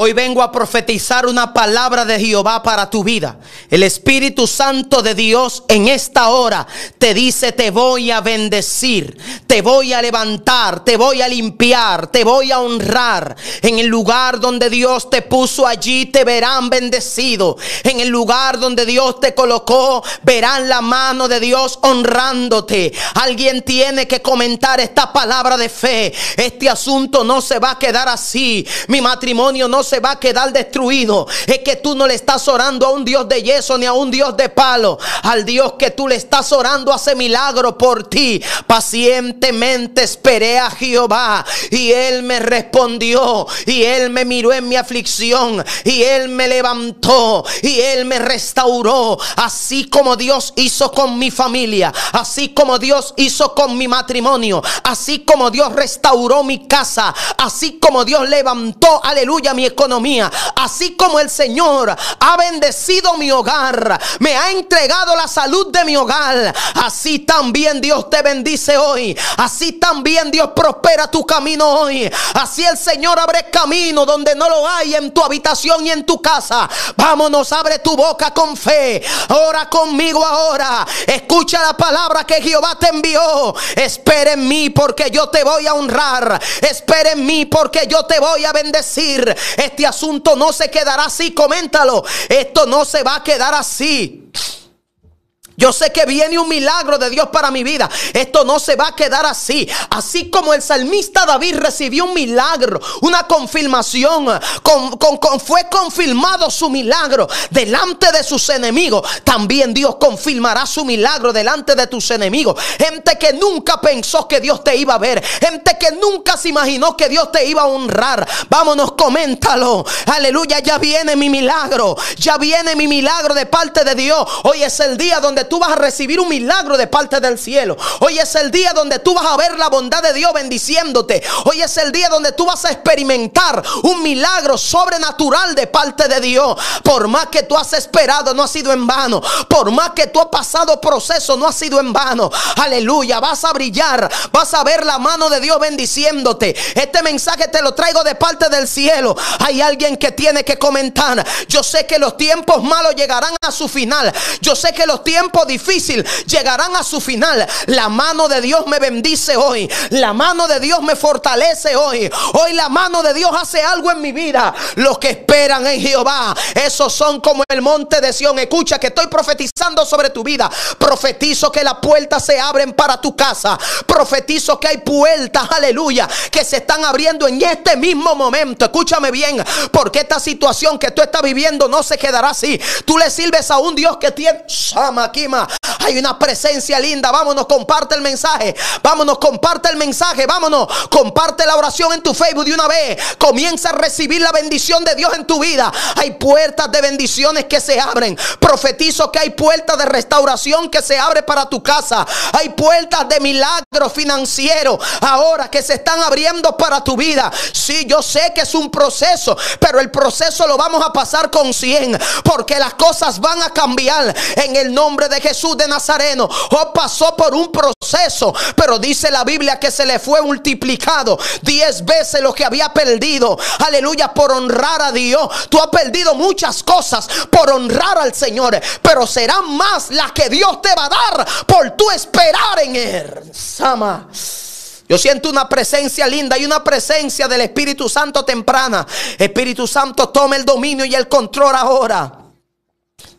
Hoy vengo a profetizar una palabra de Jehová para tu vida. El Espíritu Santo de Dios en esta hora te dice, te voy a bendecir, te voy a levantar, te voy a limpiar, te voy a honrar. En el lugar donde Dios te puso allí te verán bendecido. En el lugar donde Dios te colocó verán la mano de Dios honrándote. Alguien tiene que comentar esta palabra de fe. Este asunto no se va a quedar así. Mi matrimonio no se va a quedar destruido. Es que tú no le estás orando a un Dios de yeso ni a un Dios de palo. Al Dios que tú le estás orando hace milagro por ti. Pacientemente esperé a Jehová y él me respondió y él me miró en mi aflicción y él me levantó y él me restauró. Así como Dios hizo con mi familia, así como Dios hizo con mi matrimonio, así como Dios restauró mi casa, así como Dios levantó, aleluya, mi economía. Así como el Señor ha bendecido mi hogar, me ha entregado la salud de mi hogar. Así también Dios te bendice hoy. Así también Dios prospera tu camino hoy. Así el Señor abre camino donde no lo hay en tu habitación y en tu casa. Vámonos, abre tu boca con fe. Ora conmigo ahora. Escucha la palabra que Jehová te envió. Espera en mí porque yo te voy a honrar. Espera en mí porque yo te voy a bendecir. Este asunto no se quedará así, coméntalo. Esto no se va a quedar así. Yo sé que viene un milagro de Dios para mi vida. Esto no se va a quedar así. Así como el salmista David recibió un milagro, una confirmación, con, fue confirmado su milagro delante de sus enemigos. También Dios confirmará su milagro delante de tus enemigos. Gente que nunca pensó que Dios te iba a ver. Gente que nunca se imaginó que Dios te iba a honrar. Vámonos, coméntalo. Aleluya, ya viene mi milagro. Ya viene mi milagro de parte de Dios. Hoy es el día donde tú vas a recibir un milagro de parte del cielo. Hoy es el día donde tú vas a ver la bondad de Dios bendiciéndote. Hoy es el día donde tú vas a experimentar un milagro sobrenatural de parte de Dios. Por más que tú has esperado, no ha sido en vano. Por más que tú has pasado proceso, no ha sido en vano. Aleluya, vas a brillar, vas a ver la mano de Dios bendiciéndote. Este mensaje te lo traigo de parte del cielo. Hay alguien que tiene que comentar. Yo sé que los tiempos malos llegarán a su final. Yo sé que los tiempos difícil llegarán a su final. La mano de Dios me bendice hoy. La mano de Dios me fortalece hoy. Hoy la mano de Dios hace algo en mi vida. Los que esperan en Jehová, esos son como el monte de Sión. Escucha que estoy profetizando sobre tu vida. Profetizo que las puertas se abren para tu casa. Profetizo que hay puertas, aleluya, que se están abriendo en este mismo momento. Escúchame bien, porque esta situación que tú estás viviendo no se quedará así. Tú le sirves a un Dios que tiene... Sama aquí, hay una presencia linda. Vámonos, comparte el mensaje. Vámonos, comparte el mensaje. Vámonos, comparte la oración en tu Facebook de una vez. Comienza a recibir la bendición de Dios en tu vida. Hay puertas de bendiciones que se abren. Profetizo que hay puertas de restauración que se abre para tu casa. Hay puertas de Milagro financiero ahora que se están abriendo para tu vida. Sí, yo sé que es un proceso, pero el proceso lo vamos a pasar con 100 porque las cosas van a cambiar en el nombre de Jesús de Nazareno, o oh, pasó por un proceso, pero dice la Biblia que se le fue multiplicado diez veces lo que había perdido. Aleluya, por honrar a Dios. Tú has perdido muchas cosas por honrar al Señor, pero serán más las que Dios te va a dar por tu esperar en Él. Sama. Yo siento una presencia linda y una presencia del Espíritu Santo temprana. Espíritu Santo, toma el dominio y el control ahora.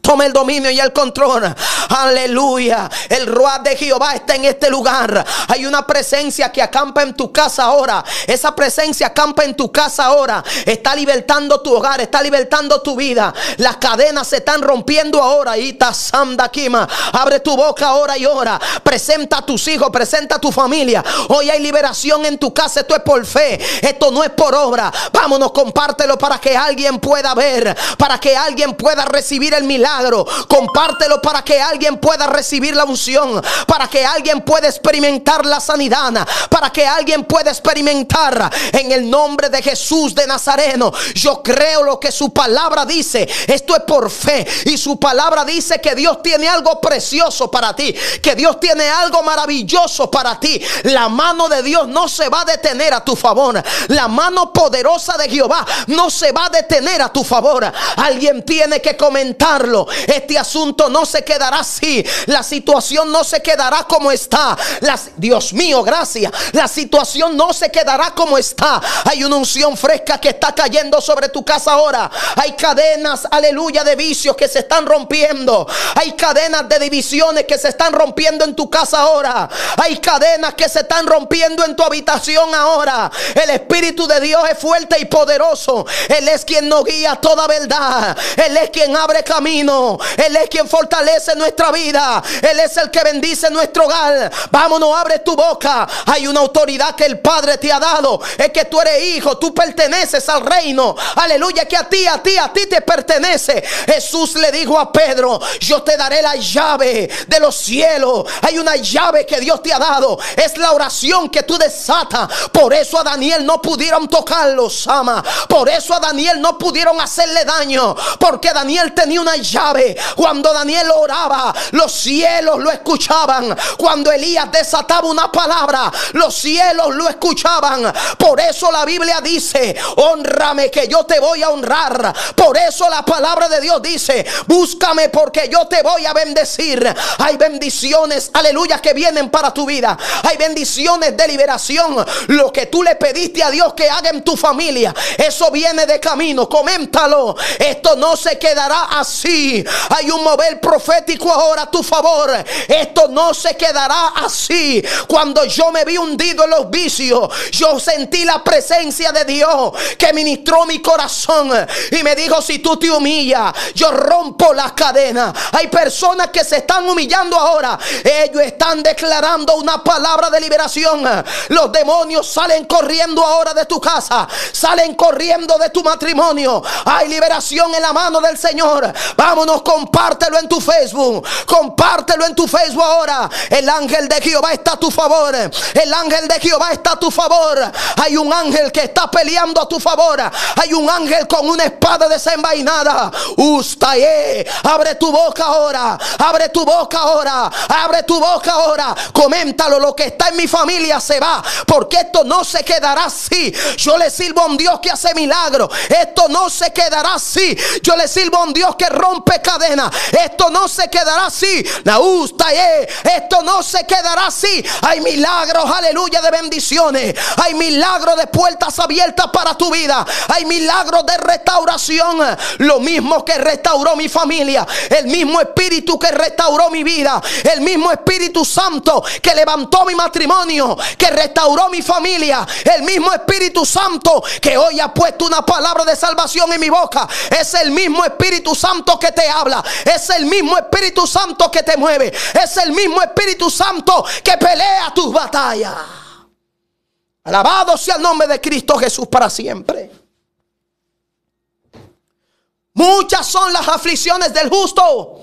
Toma el dominio y el control. Aleluya. El ruad de Jehová está en este lugar. Hay una presencia que acampa en tu casa ahora. Esa presencia acampa en tu casa ahora. Está libertando tu hogar, está libertando tu vida. Las cadenas se están rompiendo ahora. y Abre tu boca ahora y ahora Presenta a tus hijos, presenta a tu familia. Hoy hay liberación en tu casa. Esto es por fe. Esto no es por obra. Vámonos, compártelo para que alguien pueda ver. Para que alguien pueda recibir el milagro Compártelo para que alguien pueda recibir la unción, para que alguien pueda experimentar la sanidad, para que alguien pueda experimentar en el nombre de Jesús de Nazareno. Yo creo lo que su palabra dice. Esto es por fe. Y su palabra dice que Dios tiene algo precioso para ti, que Dios tiene algo maravilloso para ti. La mano de Dios no se va a detener a tu favor. La mano poderosa de Jehová no se va a detener a tu favor. Alguien tiene que comentarlo. Este asunto no se quedará así. La situación no se quedará como está. Dios mío, gracias. La situación no se quedará como está. Hay una unción fresca que está cayendo sobre tu casa ahora. Hay cadenas, aleluya, de vicios que se están rompiendo. Hay cadenas de divisiones que se están rompiendo en tu casa ahora. Hay cadenas que se están rompiendo en tu habitación ahora. El Espíritu de Dios es fuerte y poderoso. Él es quien nos guía toda verdad. Él es quien abre camino. Él es quien fortalece nuestra vida. Él es el que bendice nuestro hogar. Vámonos, abre tu boca. Hay una autoridad que el Padre te ha dado. Es que tú eres hijo, tú perteneces al reino. Aleluya, que a ti, a ti, a ti te pertenece. Jesús le dijo a Pedro, yo te daré la llave de los cielos. Hay una llave que Dios te ha dado. Es la oración que tú desatas. Por eso a Daniel no pudieron tocarlo, Sama. Por eso a Daniel no pudieron hacerle daño. Porque Daniel tenía una llave cuando Daniel oraba, los cielos lo escuchaban. Cuando Elías desataba una palabra, los cielos lo escuchaban. Por eso la Biblia dice, honrame que yo te voy a honrar. Por eso la palabra de Dios dice, búscame porque yo te voy a bendecir. Hay bendiciones, aleluya, que vienen para tu vida. Hay bendiciones de liberación. Lo que tú le pediste a Dios que haga en tu familia, eso viene de camino. Coméntalo. Esto no se quedará así. Hay un mover profético ahora a tu favor. Esto no se quedará así. Cuando yo me vi hundido en los vicios, yo sentí la presencia de Dios que ministró mi corazón y me dijo, si tú te humillas, yo rompo las cadenas. Hay personas que se están humillando ahora. Ellos están declarando una palabra de liberación. Los demonios salen corriendo ahora de tu casa. Salen corriendo de tu matrimonio. Hay liberación en la mano del Señor. Vamos compártelo en tu Facebook. Compártelo en tu Facebook ahora. El ángel de Jehová está a tu favor. El ángel de Jehová está a tu favor. Hay un ángel que está peleando a tu favor. Hay un ángel con una espada desenvainada. Ustaye, abre tu boca ahora. Abre tu boca ahora. Abre tu boca ahora. Coméntalo. Lo que está en mi familia se va. Porque esto no se quedará así. Yo le sirvo a un Dios que hace milagros. Esto no se quedará así. Yo le sirvo a un Dios que rompe cadena. Esto no se quedará así. La usta, esto no se quedará así. Hay milagros, aleluya, de bendiciones. Hay milagros de puertas abiertas para tu vida. Hay milagros de restauración. Lo mismo que restauró mi familia. El mismo espíritu que restauró mi vida. El mismo Espíritu Santo que levantó mi matrimonio. Que restauró mi familia. El mismo Espíritu Santo que hoy ha puesto una palabra de salvación en mi boca. Es el mismo Espíritu Santo que te habla, es el mismo Espíritu Santo que te mueve, es el mismo Espíritu Santo que pelea tus batallas. Alabado sea el nombre de Cristo Jesús para siempre. Muchas son las aflicciones del justo,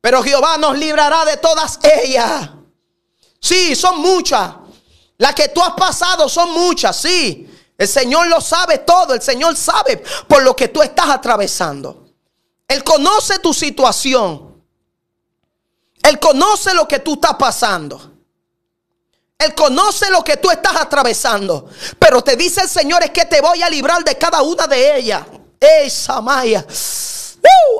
pero Jehová nos librará de todas ellas. si son muchas. Las que tú has pasado son muchas, si El Señor lo sabe todo, el Señor sabe por lo que tú estás atravesando. Él conoce tu situación. Él conoce lo que tú estás pasando. Él conoce lo que tú estás atravesando. Pero te dice el Señor es que te voy a librar de cada una de ellas. Esa Maya.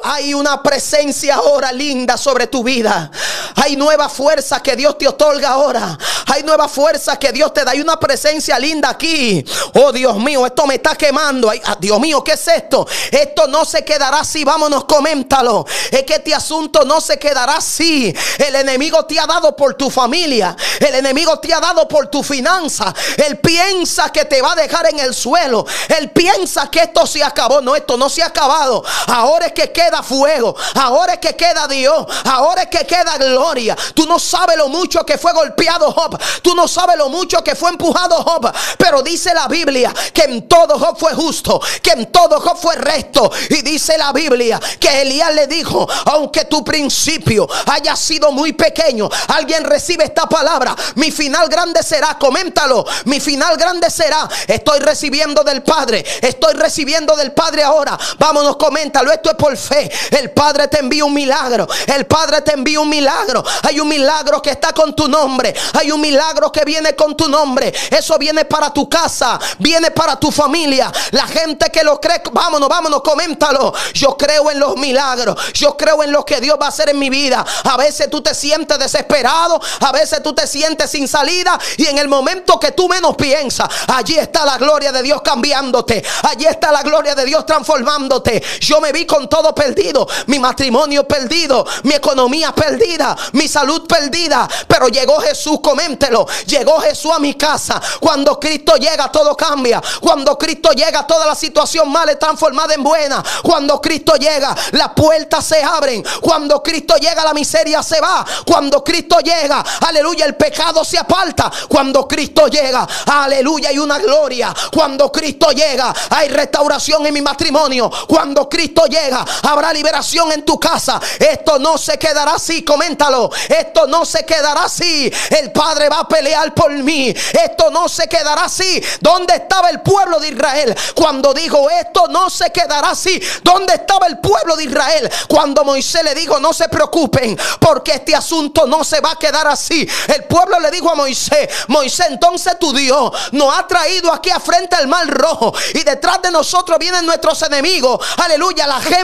Hay una presencia ahora linda sobre tu vida. Hay nueva fuerza que Dios te otorga ahora. Hay nueva fuerza que Dios te da. y una presencia linda aquí. Oh Dios mío, esto me está quemando. Ay, ah, Dios mío, ¿qué es esto? Esto no se quedará así. Vámonos, coméntalo. Es que este asunto no se quedará así. El enemigo te ha dado por tu familia. El enemigo te ha dado por tu finanza. Él piensa que te va a dejar en el suelo. Él piensa que esto se acabó. No, esto no se ha acabado. Ahora es que queda fuego, ahora es que queda Dios, ahora es que queda gloria. Tú no sabes lo mucho que fue golpeado Job, tú no sabes lo mucho que fue empujado Job, pero dice la Biblia que en todo Job fue justo, que en todo Job fue recto. Y dice la Biblia que Elías le dijo, aunque tu principio haya sido muy pequeño, alguien recibe esta palabra, mi final grande será, coméntalo, mi final grande será, estoy recibiendo del Padre, estoy recibiendo del Padre ahora, vámonos, coméntalo, esto es por fe. El Padre te envía un milagro. El Padre te envía un milagro. Hay un milagro que está con tu nombre. Hay un milagro que viene con tu nombre. Eso viene para tu casa. Viene para tu familia. La gente que lo cree, vámonos, vámonos, coméntalo. Yo creo en los milagros. Yo creo en lo que Dios va a hacer en mi vida. A veces tú te sientes desesperado. A veces tú te sientes sin salida. Y en el momento que tú menos piensas, allí está la gloria de Dios cambiándote. Allí está la gloria de Dios transformándote. Yo me vi con todo perdido, mi matrimonio perdido, mi economía perdida, mi salud perdida. Pero llegó Jesús, coméntelo, llegó Jesús a mi casa. Cuando Cristo llega, todo cambia. Cuando Cristo llega, toda la situación mala es transformada en buena. Cuando Cristo llega, las puertas se abren. Cuando Cristo llega, la miseria se va. Cuando Cristo llega, aleluya, el pecado se aparta. Cuando Cristo llega, aleluya, hay una gloria. Cuando Cristo llega, hay restauración en mi matrimonio. Cuando Cristo llega, habrá liberación en tu casa. Esto no se quedará así, coméntalo. Esto no se quedará así. El Padre va a pelear por mí. Esto no se quedará así. ¿Dónde estaba el pueblo de Israel cuando dijo esto no se quedará así? ¿Dónde estaba el pueblo de Israel cuando Moisés le dijo no se preocupen porque este asunto no se va a quedar así? El pueblo le dijo a Moisés, Moisés entonces tu Dios nos ha traído aquí a frente al mal rojo y detrás de nosotros vienen nuestros enemigos. Aleluya, la gente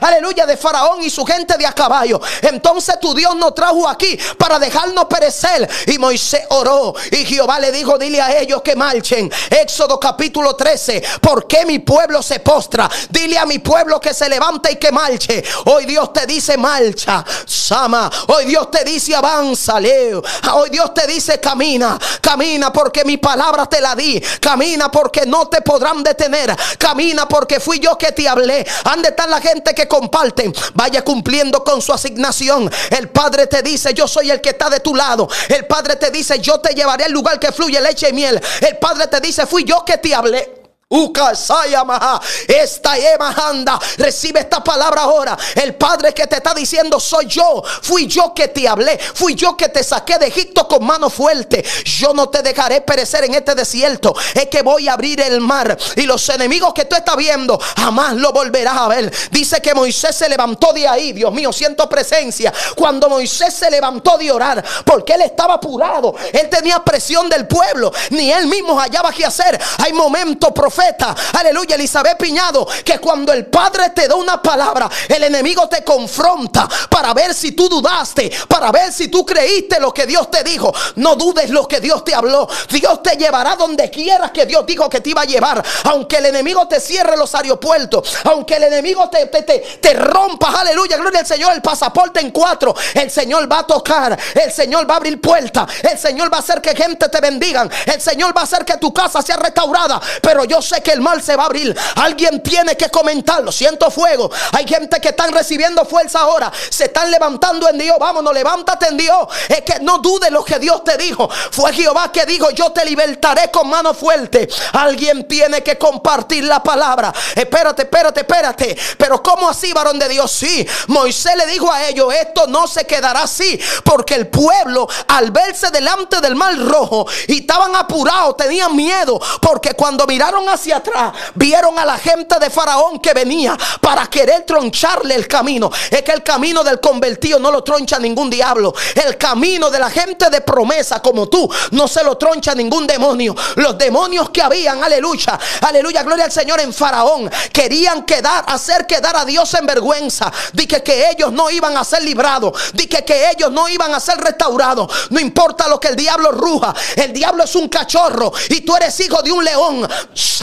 aleluya, de Faraón y su gente de a caballo. Entonces tu Dios nos trajo aquí para dejarnos perecer. Y Moisés oró y Jehová le dijo, dile a ellos que marchen. Éxodo capítulo 13, ¿por qué mi pueblo se postra? Dile a mi pueblo que se levante y que marche. Hoy Dios te dice marcha, Sama. Hoy Dios te dice avanza, Leo. Hoy Dios te dice camina, camina porque mi palabra te la di. Camina porque no te podrán detener. Camina porque fui yo que te hablé. ¿Dónde están la gente que comparte vaya cumpliendo con su asignación. El Padre te dice, yo soy el que está de tu lado. El Padre te dice, yo te llevaré al lugar que fluye leche y miel. El Padre te dice, fui yo que te hablé. Esta Emahanda, recibe esta palabra ahora. El Padre que te está diciendo, soy yo. Fui yo que te hablé. Fui yo que te saqué de Egipto con mano fuerte. Yo no te dejaré perecer en este desierto. Es que voy a abrir el mar. Y los enemigos que tú estás viendo, jamás lo volverás a ver. Dice que Moisés se levantó de ahí. Dios mío, siento presencia. Cuando Moisés se levantó de orar, porque él estaba apurado. Él tenía presión del pueblo. Ni él mismo hallaba qué hacer. Hay momentos profundos profeta, aleluya, Elizabeth Piñado, que cuando el Padre te da una palabra, el enemigo te confronta para ver si tú dudaste, para ver si tú creíste lo que Dios te dijo. No dudes lo que Dios te habló. Dios te llevará donde quieras que Dios dijo que te iba a llevar. Aunque el enemigo te cierre los aeropuertos, aunque el enemigo te, te, te, rompa, aleluya, gloria al Señor, el pasaporte en cuatro, el Señor va a tocar, el Señor va a abrir puertas, el Señor va a hacer que gente te bendigan, el Señor va a hacer que tu casa sea restaurada. Pero yo sé que el mal se va a abrir. Alguien tiene que comentarlo. Siento fuego. Hay gente que están recibiendo fuerza ahora. Se están levantando en Dios. Vámonos, levántate en Dios. Es que no dudes lo que Dios te dijo. Fue Jehová que dijo, yo te libertaré con mano fuerte. Alguien tiene que compartir la palabra. Espérate, espérate, espérate. Pero ¿cómo así, varón de Dios? Sí. Moisés le dijo a ellos, esto no se quedará así. Porque el pueblo, al verse delante del mal rojo, y estaban apurados, tenían miedo. Porque cuando miraron a hacia atrás, vieron a la gente de Faraón que venía para querer troncharle el camino. Es que el camino del convertido no lo troncha ningún diablo. El camino de la gente de promesa como tú no se lo troncha ningún demonio. Los demonios que habían, aleluya, aleluya, gloria al Señor en Faraón, querían quedar, hacer quedar a Dios en vergüenza. Dije que ellos no iban a ser librados. Dije que ellos no iban a ser restaurados. No importa lo que el diablo ruja. El diablo es un cachorro y tú eres hijo de un león.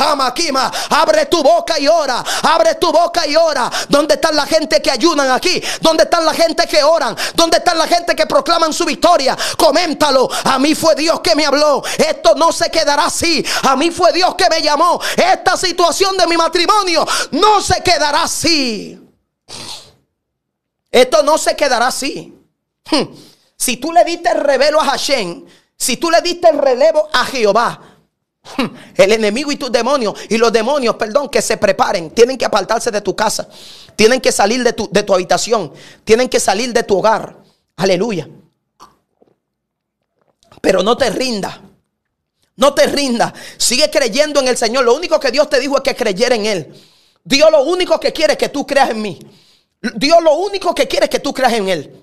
Ama, Abre tu boca y ora. Abre tu boca y ora. ¿Dónde están la gente que ayunan aquí? ¿Dónde están la gente que oran? ¿Dónde están la gente que proclaman su victoria? Coméntalo. A mí fue Dios que me habló. Esto no se quedará así. A mí fue Dios que me llamó. Esta situación de mi matrimonio no se quedará así. Esto no se quedará así. Hmm. Si tú le diste el revelo a Hashem, si tú le diste el relevo a Jehová, El enemigo y tus demonios y los demonios, perdón, que se preparen, tienen que apartarse de tu casa, tienen que salir de tu, de tu habitación, tienen que salir de tu hogar. Aleluya. Pero no te rinda No te rinda Sigue creyendo en el Señor. Lo único que Dios te dijo es que creyera en Él. Dios lo único que quiere es que tú creas en mí. Dios lo único que quiere es que tú creas en Él.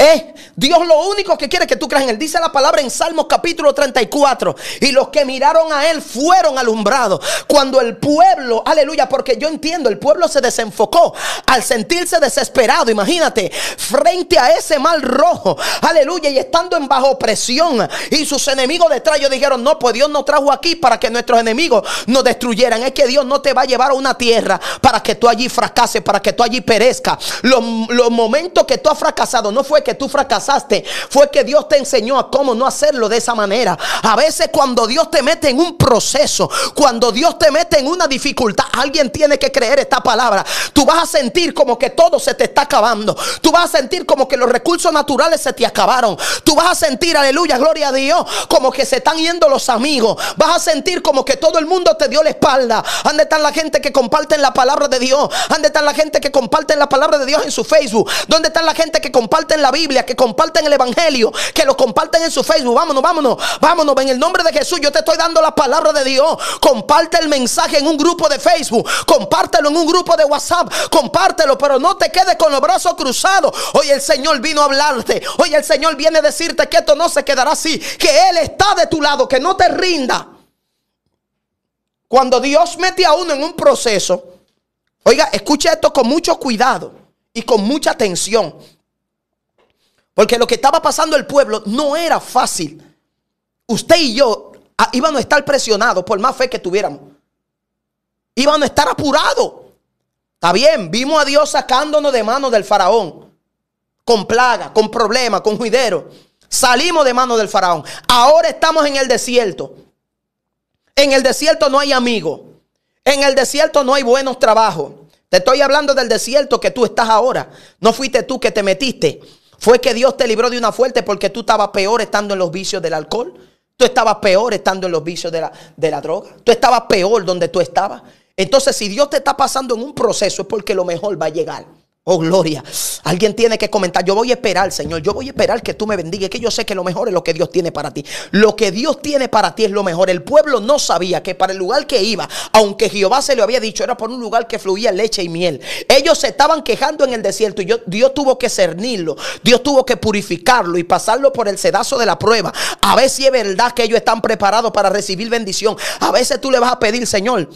Es eh, Dios lo único que quiere que tú creas en Él. Dice la palabra en Salmos capítulo 34. Y los que miraron a Él fueron alumbrados. Cuando el pueblo, aleluya, porque yo entiendo, el pueblo se desenfocó al sentirse desesperado. Imagínate, frente a ese mal rojo, aleluya, y estando en bajo presión. Y sus enemigos detrás, ellos dijeron, no, pues Dios nos trajo aquí para que nuestros enemigos nos destruyeran. Es que Dios no te va a llevar a una tierra para que tú allí fracases, para que tú allí perezcas. Los, los momentos que tú has fracasado no fue que tú fracasaste, fue que Dios te enseñó a cómo no hacerlo de esa manera. A veces cuando Dios te mete en un proceso, cuando Dios te mete en una dificultad, alguien tiene que creer esta palabra. Tú vas a sentir como que todo se te está acabando. Tú vas a sentir como que los recursos naturales se te acabaron. Tú vas a sentir, aleluya, gloria a Dios, como que se están yendo los amigos. Vas a sentir como que todo el mundo te dio la espalda. ¿Dónde están la gente que comparten la palabra de Dios? ¿Dónde están la gente que comparten la palabra de Dios en su Facebook? ¿Dónde están la gente que comparten la Biblia, que comparten el Evangelio, que lo comparten en su Facebook. Vámonos, vámonos, vámonos. En el nombre de Jesús, yo te estoy dando la palabra de Dios. Comparte el mensaje en un grupo de Facebook, compártelo en un grupo de WhatsApp, compártelo, pero no te quedes con los brazos cruzados. Hoy el Señor vino a hablarte. Hoy el Señor viene a decirte que esto no se quedará así, que Él está de tu lado, que no te rinda. Cuando Dios mete a uno en un proceso, oiga, escucha esto con mucho cuidado y con mucha atención. Porque lo que estaba pasando el pueblo no era fácil. Usted y yo íbamos ah, a estar presionados por más fe que tuviéramos. Íbamos a estar apurados. Está bien, vimos a Dios sacándonos de manos del faraón. Con plaga, con problemas, con juidero. Salimos de manos del faraón. Ahora estamos en el desierto. En el desierto no hay amigos. En el desierto no hay buenos trabajos. Te estoy hablando del desierto que tú estás ahora. No fuiste tú que te metiste. Fue que Dios te libró de una fuerte porque tú estabas peor estando en los vicios del alcohol. Tú estabas peor estando en los vicios de la, de la droga. Tú estabas peor donde tú estabas. Entonces, si Dios te está pasando en un proceso es porque lo mejor va a llegar. Oh, gloria. Alguien tiene que comentar. Yo voy a esperar, Señor. Yo voy a esperar que tú me bendigas. Que yo sé que lo mejor es lo que Dios tiene para ti. Lo que Dios tiene para ti es lo mejor. El pueblo no sabía que para el lugar que iba, aunque Jehová se lo había dicho, era por un lugar que fluía leche y miel. Ellos se estaban quejando en el desierto y Dios tuvo que cernirlo. Dios tuvo que purificarlo y pasarlo por el sedazo de la prueba. A ver si es verdad que ellos están preparados para recibir bendición. A veces tú le vas a pedir, Señor.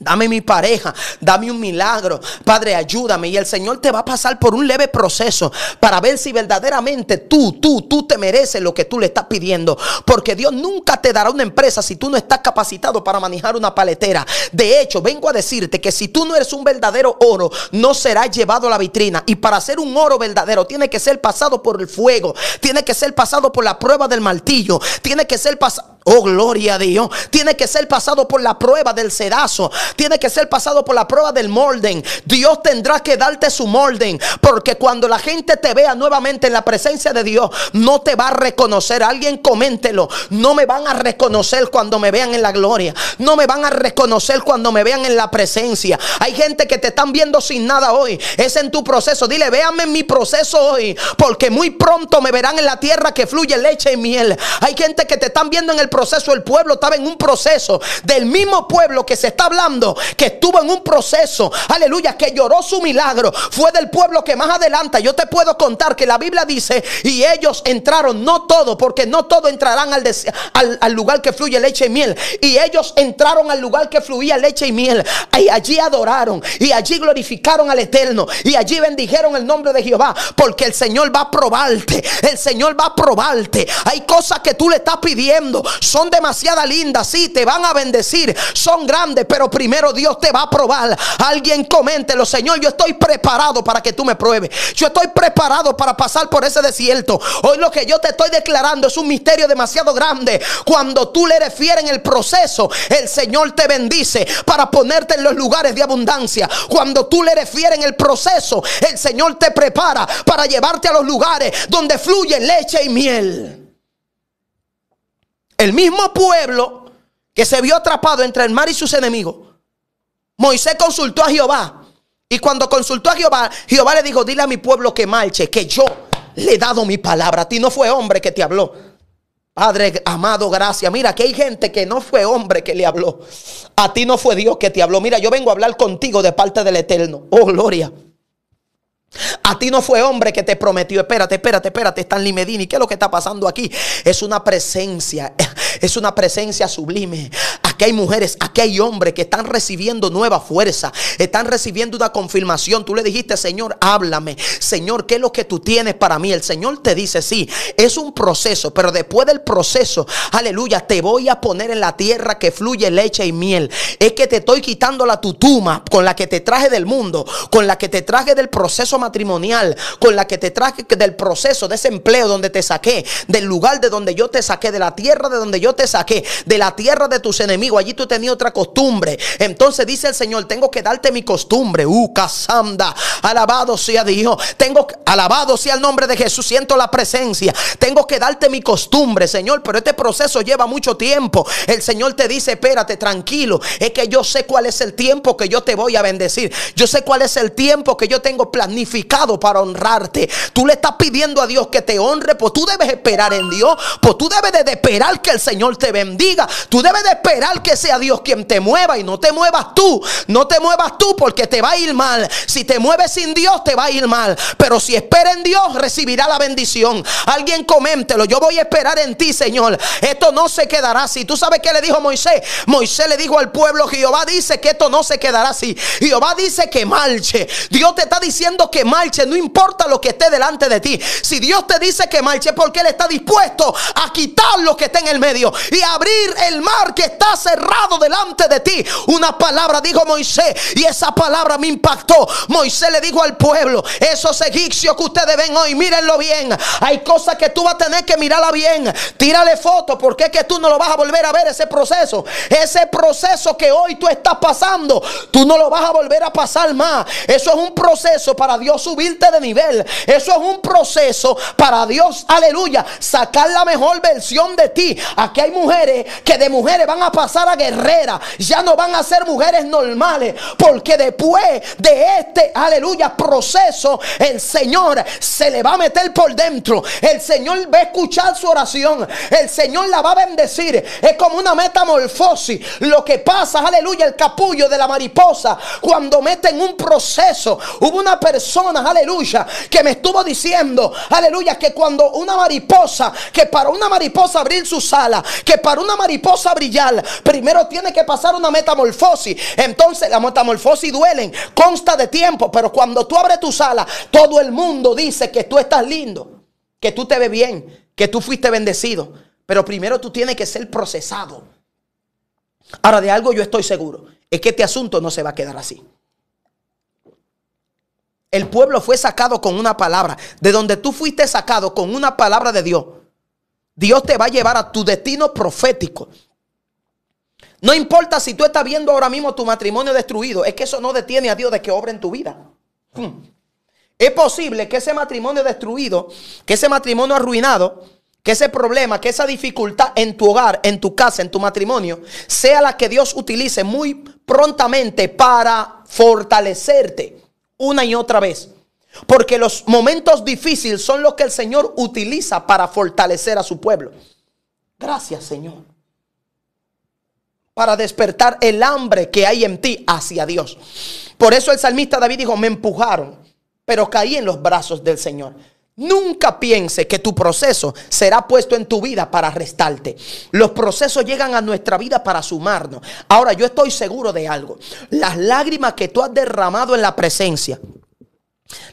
Dame mi pareja, dame un milagro. Padre, ayúdame. Y el Señor te va a pasar por un leve proceso para ver si verdaderamente tú, tú, tú te mereces lo que tú le estás pidiendo. Porque Dios nunca te dará una empresa si tú no estás capacitado para manejar una paletera. De hecho, vengo a decirte que si tú no eres un verdadero oro, no serás llevado a la vitrina. Y para ser un oro verdadero, tiene que ser pasado por el fuego, tiene que ser pasado por la prueba del martillo, tiene que ser pasado Oh, gloria a Dios. Tiene que ser pasado por la prueba del sedazo. Tiene que ser pasado por la prueba del molden. Dios tendrá que darte su molden. Porque cuando la gente te vea nuevamente en la presencia de Dios, no te va a reconocer. Alguien coméntelo. No me van a reconocer cuando me vean en la gloria. No me van a reconocer cuando me vean en la presencia. Hay gente que te están viendo sin nada hoy. Es en tu proceso. Dile, véanme en mi proceso hoy. Porque muy pronto me verán en la tierra que fluye leche y miel. Hay gente que te están viendo en el proceso proceso, el pueblo estaba en un proceso. Del mismo pueblo que se está hablando, que estuvo en un proceso, aleluya, que lloró su milagro, fue del pueblo que más adelanta yo te puedo contar que la Biblia dice, y ellos entraron, no todo porque no todo entrarán al, al, al, lugar que fluye leche y miel. Y ellos entraron al lugar que fluía leche y miel. Y allí adoraron, y allí glorificaron al Eterno, y allí bendijeron el nombre de Jehová, porque el Señor va a probarte, el Señor va a probarte. Hay cosas que tú le estás pidiendo, son demasiado lindas, sí, te van a bendecir, son grandes, pero primero Dios te va a probar. Alguien coméntelo, Señor, yo estoy preparado para que tú me pruebes. Yo estoy preparado para pasar por ese desierto. Hoy lo que yo te estoy declarando es un misterio demasiado grande. Cuando tú le refieres en el proceso, el Señor te bendice para ponerte en los lugares de abundancia. Cuando tú le refieres en el proceso, el Señor te prepara para llevarte a los lugares donde fluye leche y miel. El mismo pueblo que se vio atrapado entre el mar y sus enemigos. Moisés consultó a Jehová. Y cuando consultó a Jehová, Jehová le dijo, dile a mi pueblo que marche, que yo le he dado mi palabra. A ti no fue hombre que te habló. Padre amado, gracias. Mira, que hay gente que no fue hombre que le habló. A ti no fue Dios que te habló. Mira, yo vengo a hablar contigo de parte del Eterno. Oh, gloria. A ti no fue hombre que te prometió, espérate, espérate, espérate, en Limedini ¿qué es lo que está pasando aquí? Es una presencia, es una presencia sublime aquí hay mujeres, aquí hay hombres que están recibiendo nueva fuerza, están recibiendo una confirmación. Tú le dijiste, Señor, háblame. Señor, ¿qué es lo que tú tienes para mí? El Señor te dice, sí, es un proceso, pero después del proceso, aleluya, te voy a poner en la tierra que fluye leche y miel. Es que te estoy quitando la tutuma con la que te traje del mundo, con la que te traje del proceso matrimonial, con la que te traje del proceso de ese empleo donde te saqué, del lugar de donde yo te saqué, de la tierra de donde yo te saqué, de la tierra de tus enemigos Allí tú tenías otra costumbre. Entonces dice el Señor, tengo que darte mi costumbre. Uh, casanda. Alabado sea Dios. Tengo, alabado sea el nombre de Jesús. Siento la presencia. Tengo que darte mi costumbre, Señor. Pero este proceso lleva mucho tiempo. El Señor te dice, espérate, tranquilo. Es que yo sé cuál es el tiempo que yo te voy a bendecir. Yo sé cuál es el tiempo que yo tengo planificado para honrarte. Tú le estás pidiendo a Dios que te honre, pues tú debes esperar en Dios. Pues tú debes de esperar que el Señor te bendiga. Tú debes de esperar que sea Dios quien te mueva y no te muevas tú. No te muevas tú porque te va a ir mal. Si te mueves sin Dios, te va a ir mal. Pero si espera en Dios, recibirá la bendición. Alguien coméntelo. Yo voy a esperar en ti, Señor. Esto no se quedará así. ¿Tú sabes qué le dijo Moisés? Moisés le dijo al pueblo, Jehová dice que esto no se quedará así. Jehová dice que marche. Dios te está diciendo que marche. No importa lo que esté delante de ti. Si Dios te dice que marche, porque Él está dispuesto a quitar lo que está en el medio y abrir el mar que está cerrado delante de ti. Una palabra dijo Moisés y esa palabra me impactó. Moisés le dijo al pueblo, esos egipcios que ustedes ven hoy, mírenlo bien. Hay cosas que tú vas a tener que mirarla bien. Tírale foto, porque es que tú no lo vas a volver a ver ese proceso. Ese proceso que hoy tú estás pasando, tú no lo vas a volver a pasar más. Eso es un proceso para Dios subirte de nivel. Eso es un proceso para Dios, aleluya, sacar la mejor versión de ti. Aquí hay mujeres que de mujeres van a pasar la Guerrera, ya no van a ser mujeres normales, porque después de este, aleluya, proceso, el Señor se le va a meter por dentro, el Señor va a escuchar su oración, el Señor la va a bendecir, es como una metamorfosis, lo que pasa, aleluya, el capullo de la mariposa, cuando mete en un proceso, hubo una persona, aleluya, que me estuvo diciendo, aleluya, que cuando una mariposa, que para una mariposa abrir su sala que para una mariposa brillar, Primero tiene que pasar una metamorfosis. Entonces, la metamorfosis duelen, consta de tiempo, pero cuando tú abres tu sala, todo el mundo dice que tú estás lindo, que tú te ves bien, que tú fuiste bendecido. Pero primero tú tienes que ser procesado. Ahora, de algo yo estoy seguro, es que este asunto no se va a quedar así. El pueblo fue sacado con una palabra. De donde tú fuiste sacado con una palabra de Dios. Dios te va a llevar a tu destino profético. No importa si tú estás viendo ahora mismo tu matrimonio destruido, es que eso no detiene a Dios de que obre en tu vida. Hmm. Es posible que ese matrimonio destruido, que ese matrimonio arruinado, que ese problema, que esa dificultad en tu hogar, en tu casa, en tu matrimonio, sea la que Dios utilice muy prontamente para fortalecerte una y otra vez. Porque los momentos difíciles son los que el Señor utiliza para fortalecer a su pueblo. Gracias, Señor para despertar el hambre que hay en ti hacia Dios. Por eso el salmista David dijo, me empujaron, pero caí en los brazos del Señor. Nunca piense que tu proceso será puesto en tu vida para restarte. Los procesos llegan a nuestra vida para sumarnos. Ahora yo estoy seguro de algo. Las lágrimas que tú has derramado en la presencia.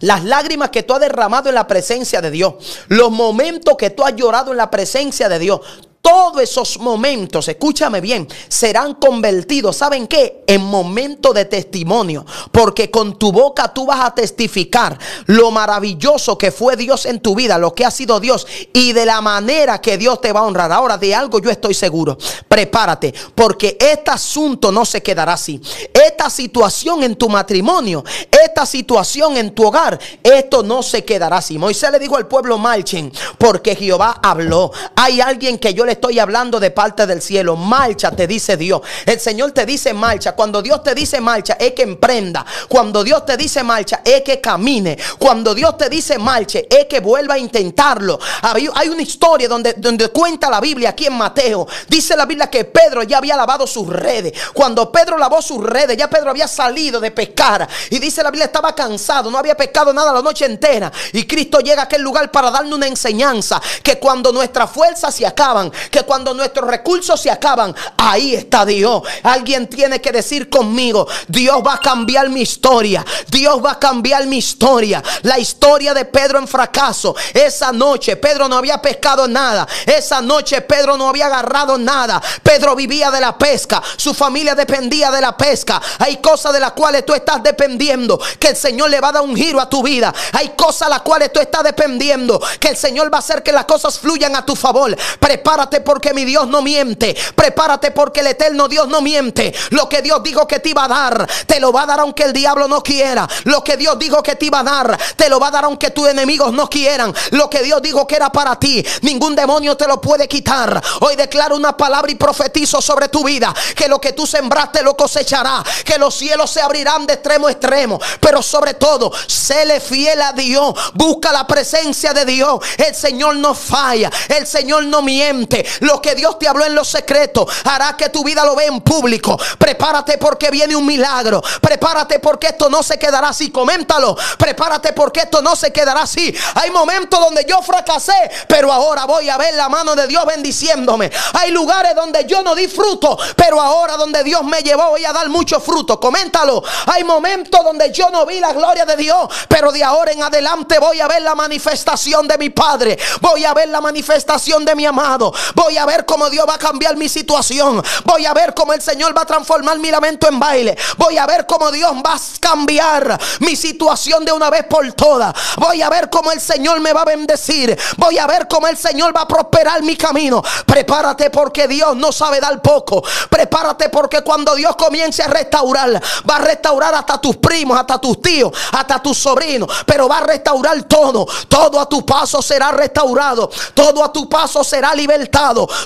Las lágrimas que tú has derramado en la presencia de Dios. Los momentos que tú has llorado en la presencia de Dios todos esos momentos, escúchame bien, serán convertidos, ¿saben qué? En momento de testimonio, porque con tu boca tú vas a testificar lo maravilloso que fue Dios en tu vida, lo que ha sido Dios y de la manera que Dios te va a honrar. Ahora, de algo yo estoy seguro, prepárate, porque este asunto no se quedará así. Esta situación en tu matrimonio, esta situación en tu hogar, esto no se quedará así. Moisés le dijo al pueblo, marchen, porque Jehová habló. Hay alguien que yo le estoy hablando de parte del cielo. Marcha, te dice Dios. El Señor te dice marcha. Cuando Dios te dice marcha, es que emprenda. Cuando Dios te dice marcha, es que camine. Cuando Dios te dice marche, es que vuelva a intentarlo. Hay una historia donde, donde cuenta la Biblia aquí en Mateo. Dice la Biblia que Pedro ya había lavado sus redes. Cuando Pedro lavó sus redes, ya Pedro había salido de pescar. Y dice la Biblia, estaba cansado, no había pescado nada la noche entera. Y Cristo llega a aquel lugar para darle una enseñanza. Que cuando nuestras fuerzas se acaban, que cuando nuestros recursos se acaban, ahí está Dios. Alguien tiene que decir conmigo, Dios va a cambiar mi historia, Dios va a cambiar mi historia. La historia de Pedro en fracaso. Esa noche Pedro no había pescado nada. Esa noche Pedro no había agarrado nada. Pedro vivía de la pesca. Su familia dependía de la pesca. Hay cosas de las cuales tú estás dependiendo. Que el Señor le va a dar un giro a tu vida. Hay cosas de las cuales tú estás dependiendo. Que el Señor va a hacer que las cosas fluyan a tu favor. Prepárate porque mi Dios no miente. Prepárate porque el eterno Dios no miente. Lo que Dios dijo que te iba a dar, te lo va a dar aunque el diablo no quiera. Lo que Dios dijo que te iba a dar, te lo va a dar aunque tus enemigos no quieran. Lo que Dios dijo que era para ti, ningún demonio te lo puede quitar. Hoy declaro una palabra y profetizo sobre tu vida. Que lo que tú sembraste lo cosechará. Que los cielos se abrirán de extremo a extremo. Pero sobre todo, séle fiel a Dios. Busca la presencia de Dios. El Señor no falla. El Señor no miente. Lo que Dios te habló en los secretos hará que tu vida lo vea en público. Prepárate porque viene un milagro. Prepárate porque esto no se quedará así. Coméntalo. Prepárate porque esto no se quedará así. Hay momentos donde yo fracasé, pero ahora voy a ver la mano de Dios bendiciéndome. Hay lugares donde yo no di fruto, pero ahora donde Dios me llevó voy a dar mucho fruto. Coméntalo. Hay momentos donde yo no vi la gloria de Dios, pero de ahora en adelante voy a ver la manifestación de mi Padre. Voy a ver la manifestación de mi amado. Voy a ver cómo Dios va a cambiar mi situación. Voy a ver cómo el Señor va a transformar mi lamento en baile. Voy a ver cómo Dios va a cambiar mi situación de una vez por todas. Voy a ver cómo el Señor me va a bendecir. Voy a ver cómo el Señor va a prosperar mi camino. Prepárate porque Dios no sabe dar poco. Prepárate porque cuando Dios comience a restaurar, va a restaurar hasta tus primos, hasta tus tíos, hasta tus sobrinos. Pero va a restaurar todo. Todo a tu paso será restaurado. Todo a tu paso será libertad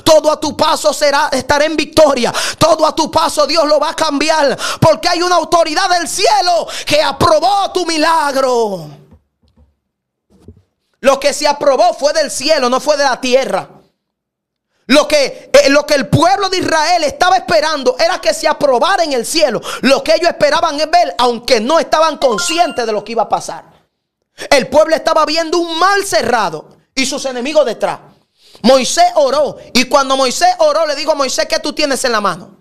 todo a tu paso será, estará en victoria. Todo a tu paso Dios lo va a cambiar. Porque hay una autoridad del cielo que aprobó tu milagro. Lo que se aprobó fue del cielo, no fue de la tierra. Lo que, eh, lo que el pueblo de Israel estaba esperando era que se aprobara en el cielo. Lo que ellos esperaban es ver, aunque no estaban conscientes de lo que iba a pasar. El pueblo estaba viendo un mal cerrado y sus enemigos detrás. Moisés oró. Y cuando Moisés oró, le dijo a Moisés, ¿qué tú tienes en la mano?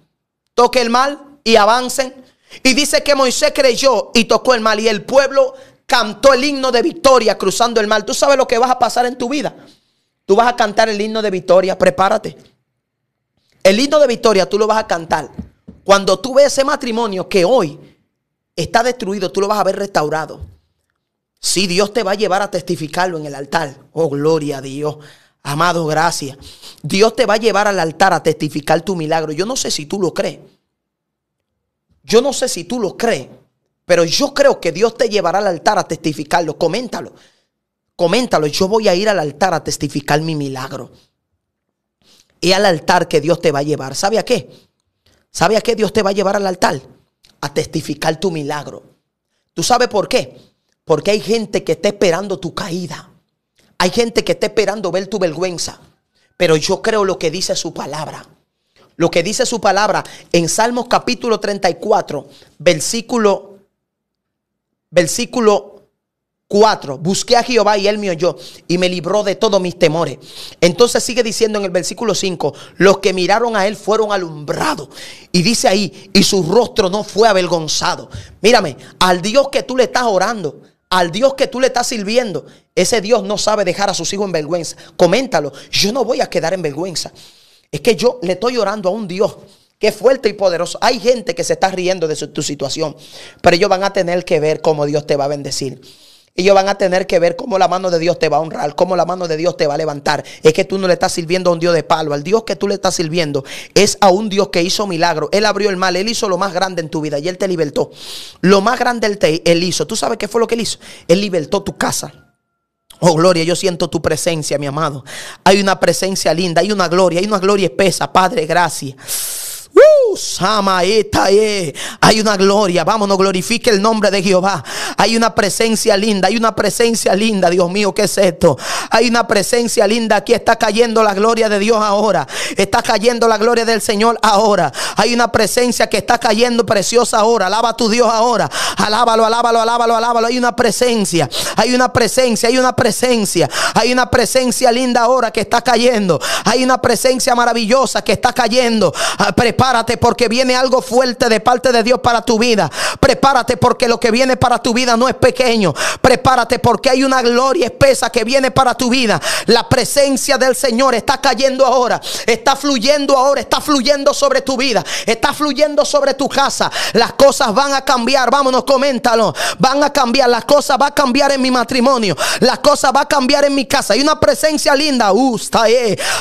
Toque el mal y avancen. Y dice que Moisés creyó y tocó el mal. Y el pueblo cantó el himno de victoria cruzando el mal. Tú sabes lo que vas a pasar en tu vida. Tú vas a cantar el himno de victoria. Prepárate. El himno de victoria tú lo vas a cantar. Cuando tú ves ese matrimonio que hoy está destruido, tú lo vas a ver restaurado. Si Dios te va a llevar a testificarlo en el altar. Oh, gloria a Dios. Amado, gracias. Dios te va a llevar al altar a testificar tu milagro. Yo no sé si tú lo crees. Yo no sé si tú lo crees. Pero yo creo que Dios te llevará al altar a testificarlo. Coméntalo. Coméntalo. Yo voy a ir al altar a testificar mi milagro. Y al altar que Dios te va a llevar. ¿Sabe a qué? ¿Sabe a qué Dios te va a llevar al altar? A testificar tu milagro. ¿Tú sabes por qué? Porque hay gente que está esperando tu caída. Hay gente que está esperando ver tu vergüenza, pero yo creo lo que dice su palabra. Lo que dice su palabra en Salmos capítulo 34, versículo, versículo 4. Busqué a Jehová y él me oyó y me libró de todos mis temores. Entonces sigue diciendo en el versículo 5, los que miraron a él fueron alumbrados. Y dice ahí, y su rostro no fue avergonzado. Mírame, al Dios que tú le estás orando, al Dios que tú le estás sirviendo, ese Dios no sabe dejar a sus hijos en vergüenza. Coméntalo. Yo no voy a quedar en vergüenza. Es que yo le estoy orando a un Dios que es fuerte y poderoso. Hay gente que se está riendo de tu situación, pero ellos van a tener que ver cómo Dios te va a bendecir. Ellos van a tener que ver cómo la mano de Dios te va a honrar, cómo la mano de Dios te va a levantar. Es que tú no le estás sirviendo a un Dios de palo. Al Dios que tú le estás sirviendo es a un Dios que hizo milagro. Él abrió el mal, Él hizo lo más grande en tu vida y Él te libertó. Lo más grande Él, te, él hizo. ¿Tú sabes qué fue lo que Él hizo? Él libertó tu casa. Oh, gloria, yo siento tu presencia, mi amado. Hay una presencia linda, hay una gloria, hay una gloria espesa. Padre, gracias. Hay una gloria. Vámonos, glorifique el nombre de Jehová. Hay una presencia linda. Hay una presencia linda. Dios mío, ¿qué es esto? Hay una presencia linda. Aquí está cayendo la gloria de Dios ahora. Está cayendo la gloria del Señor ahora. Hay una presencia que está cayendo preciosa ahora. Alaba a tu Dios ahora. Alábalo, alábalo, alábalo, alábalo. Hay una presencia. Hay una presencia. Hay una presencia. Hay una presencia linda ahora que está cayendo. Hay una presencia maravillosa que está cayendo. Ah, prepárate porque viene algo fuerte de parte de Dios para tu vida. Prepárate porque lo que viene para tu vida no es pequeño. Prepárate porque hay una gloria espesa que viene para tu vida. La presencia del Señor está cayendo ahora. Está fluyendo ahora. Está fluyendo sobre tu vida. Está fluyendo sobre tu casa. Las cosas van a cambiar. Vámonos, coméntalo. Van a cambiar. Las cosas van a cambiar en mi matrimonio. Las cosas van a cambiar en mi casa. Hay una presencia linda. Uh,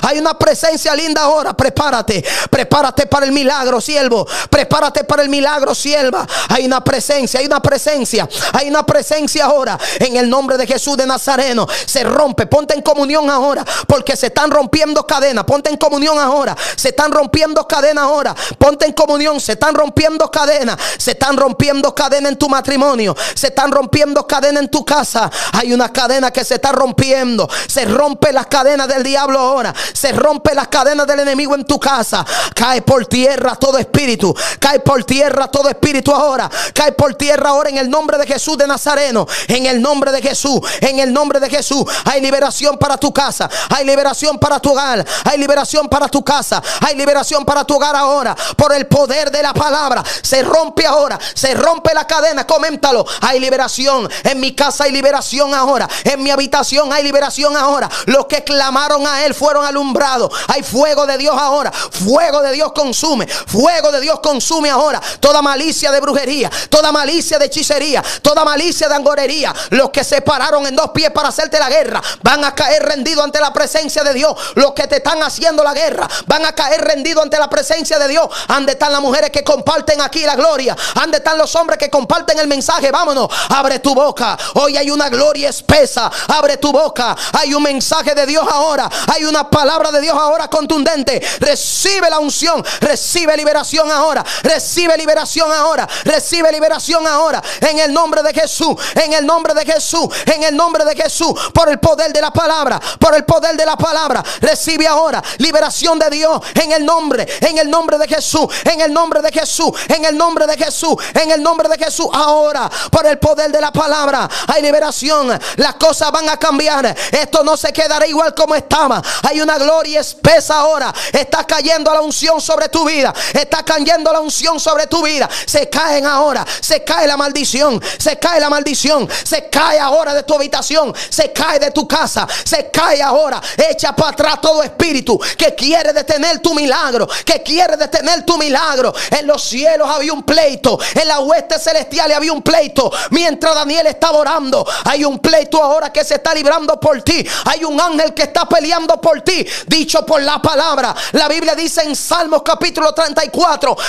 hay una presencia linda ahora. Prepárate. Prepárate para el milagro milagro, siervo. Prepárate para el milagro, sierva. Hay una presencia, hay una presencia, hay una presencia ahora. En el nombre de Jesús de Nazareno se rompe. Ponte en comunión ahora, porque se están rompiendo cadenas. Ponte en comunión ahora, se están rompiendo cadenas ahora. Ponte en comunión, se están rompiendo cadenas. Se están rompiendo cadenas en tu matrimonio, se están rompiendo cadenas en tu casa. Hay una cadena que se está rompiendo. Se rompe las cadenas del diablo ahora. Se rompe las cadenas del enemigo en tu casa. Cae por tierra todo espíritu. Cae por tierra todo espíritu ahora. Cae por tierra ahora en el nombre de Jesús de Nazareno. En el nombre de Jesús. En el nombre de Jesús. Hay liberación para tu casa. Hay liberación para tu hogar. Hay liberación para tu casa. Hay liberación para tu hogar ahora. Por el poder de la palabra. Se rompe ahora. Se rompe la cadena. Coméntalo. Hay liberación. En mi casa hay liberación ahora. En mi habitación hay liberación ahora. Los que clamaron a Él fueron alumbrados. Hay fuego de Dios ahora. Fuego de Dios consume. Fuego de Dios consume ahora toda malicia de brujería, toda malicia de hechicería, toda malicia de angorería. Los que se pararon en dos pies para hacerte la guerra van a caer rendidos ante la presencia de Dios. Los que te están haciendo la guerra van a caer rendidos ante la presencia de Dios. ¿Dónde están las mujeres que comparten aquí la gloria. ¿Dónde están los hombres que comparten el mensaje. Vámonos, abre tu boca. Hoy hay una gloria espesa. Abre tu boca. Hay un mensaje de Dios ahora. Hay una palabra de Dios ahora contundente. Recibe la unción. Recibe liberación ahora. Recibe liberación ahora. Recibe liberación ahora. En el nombre de Jesús. En el nombre de Jesús. En el nombre de Jesús. Por el poder de la palabra. Por el poder de la palabra. Recibe ahora liberación de Dios. En el nombre. En el nombre de Jesús. En el nombre de Jesús. En el nombre de Jesús. En el nombre de Jesús. Ahora. Por el poder de la palabra. Hay liberación. Las cosas van a cambiar. Esto no se quedará igual como estaba. Hay una gloria espesa ahora. Está cayendo la unción sobre tu vida. Está cayendo la unción sobre tu vida. Se caen ahora. Se cae la maldición. Se cae la maldición. Se cae ahora de tu habitación. Se cae de tu casa. Se cae ahora. Echa para atrás todo espíritu que quiere detener tu milagro. Que quiere detener tu milagro. En los cielos había un pleito. En la hueste celestial había un pleito. Mientras Daniel estaba orando, hay un pleito ahora que se está librando por ti. Hay un ángel que está peleando por ti. Dicho por la palabra. La Biblia dice en Salmos capítulo 30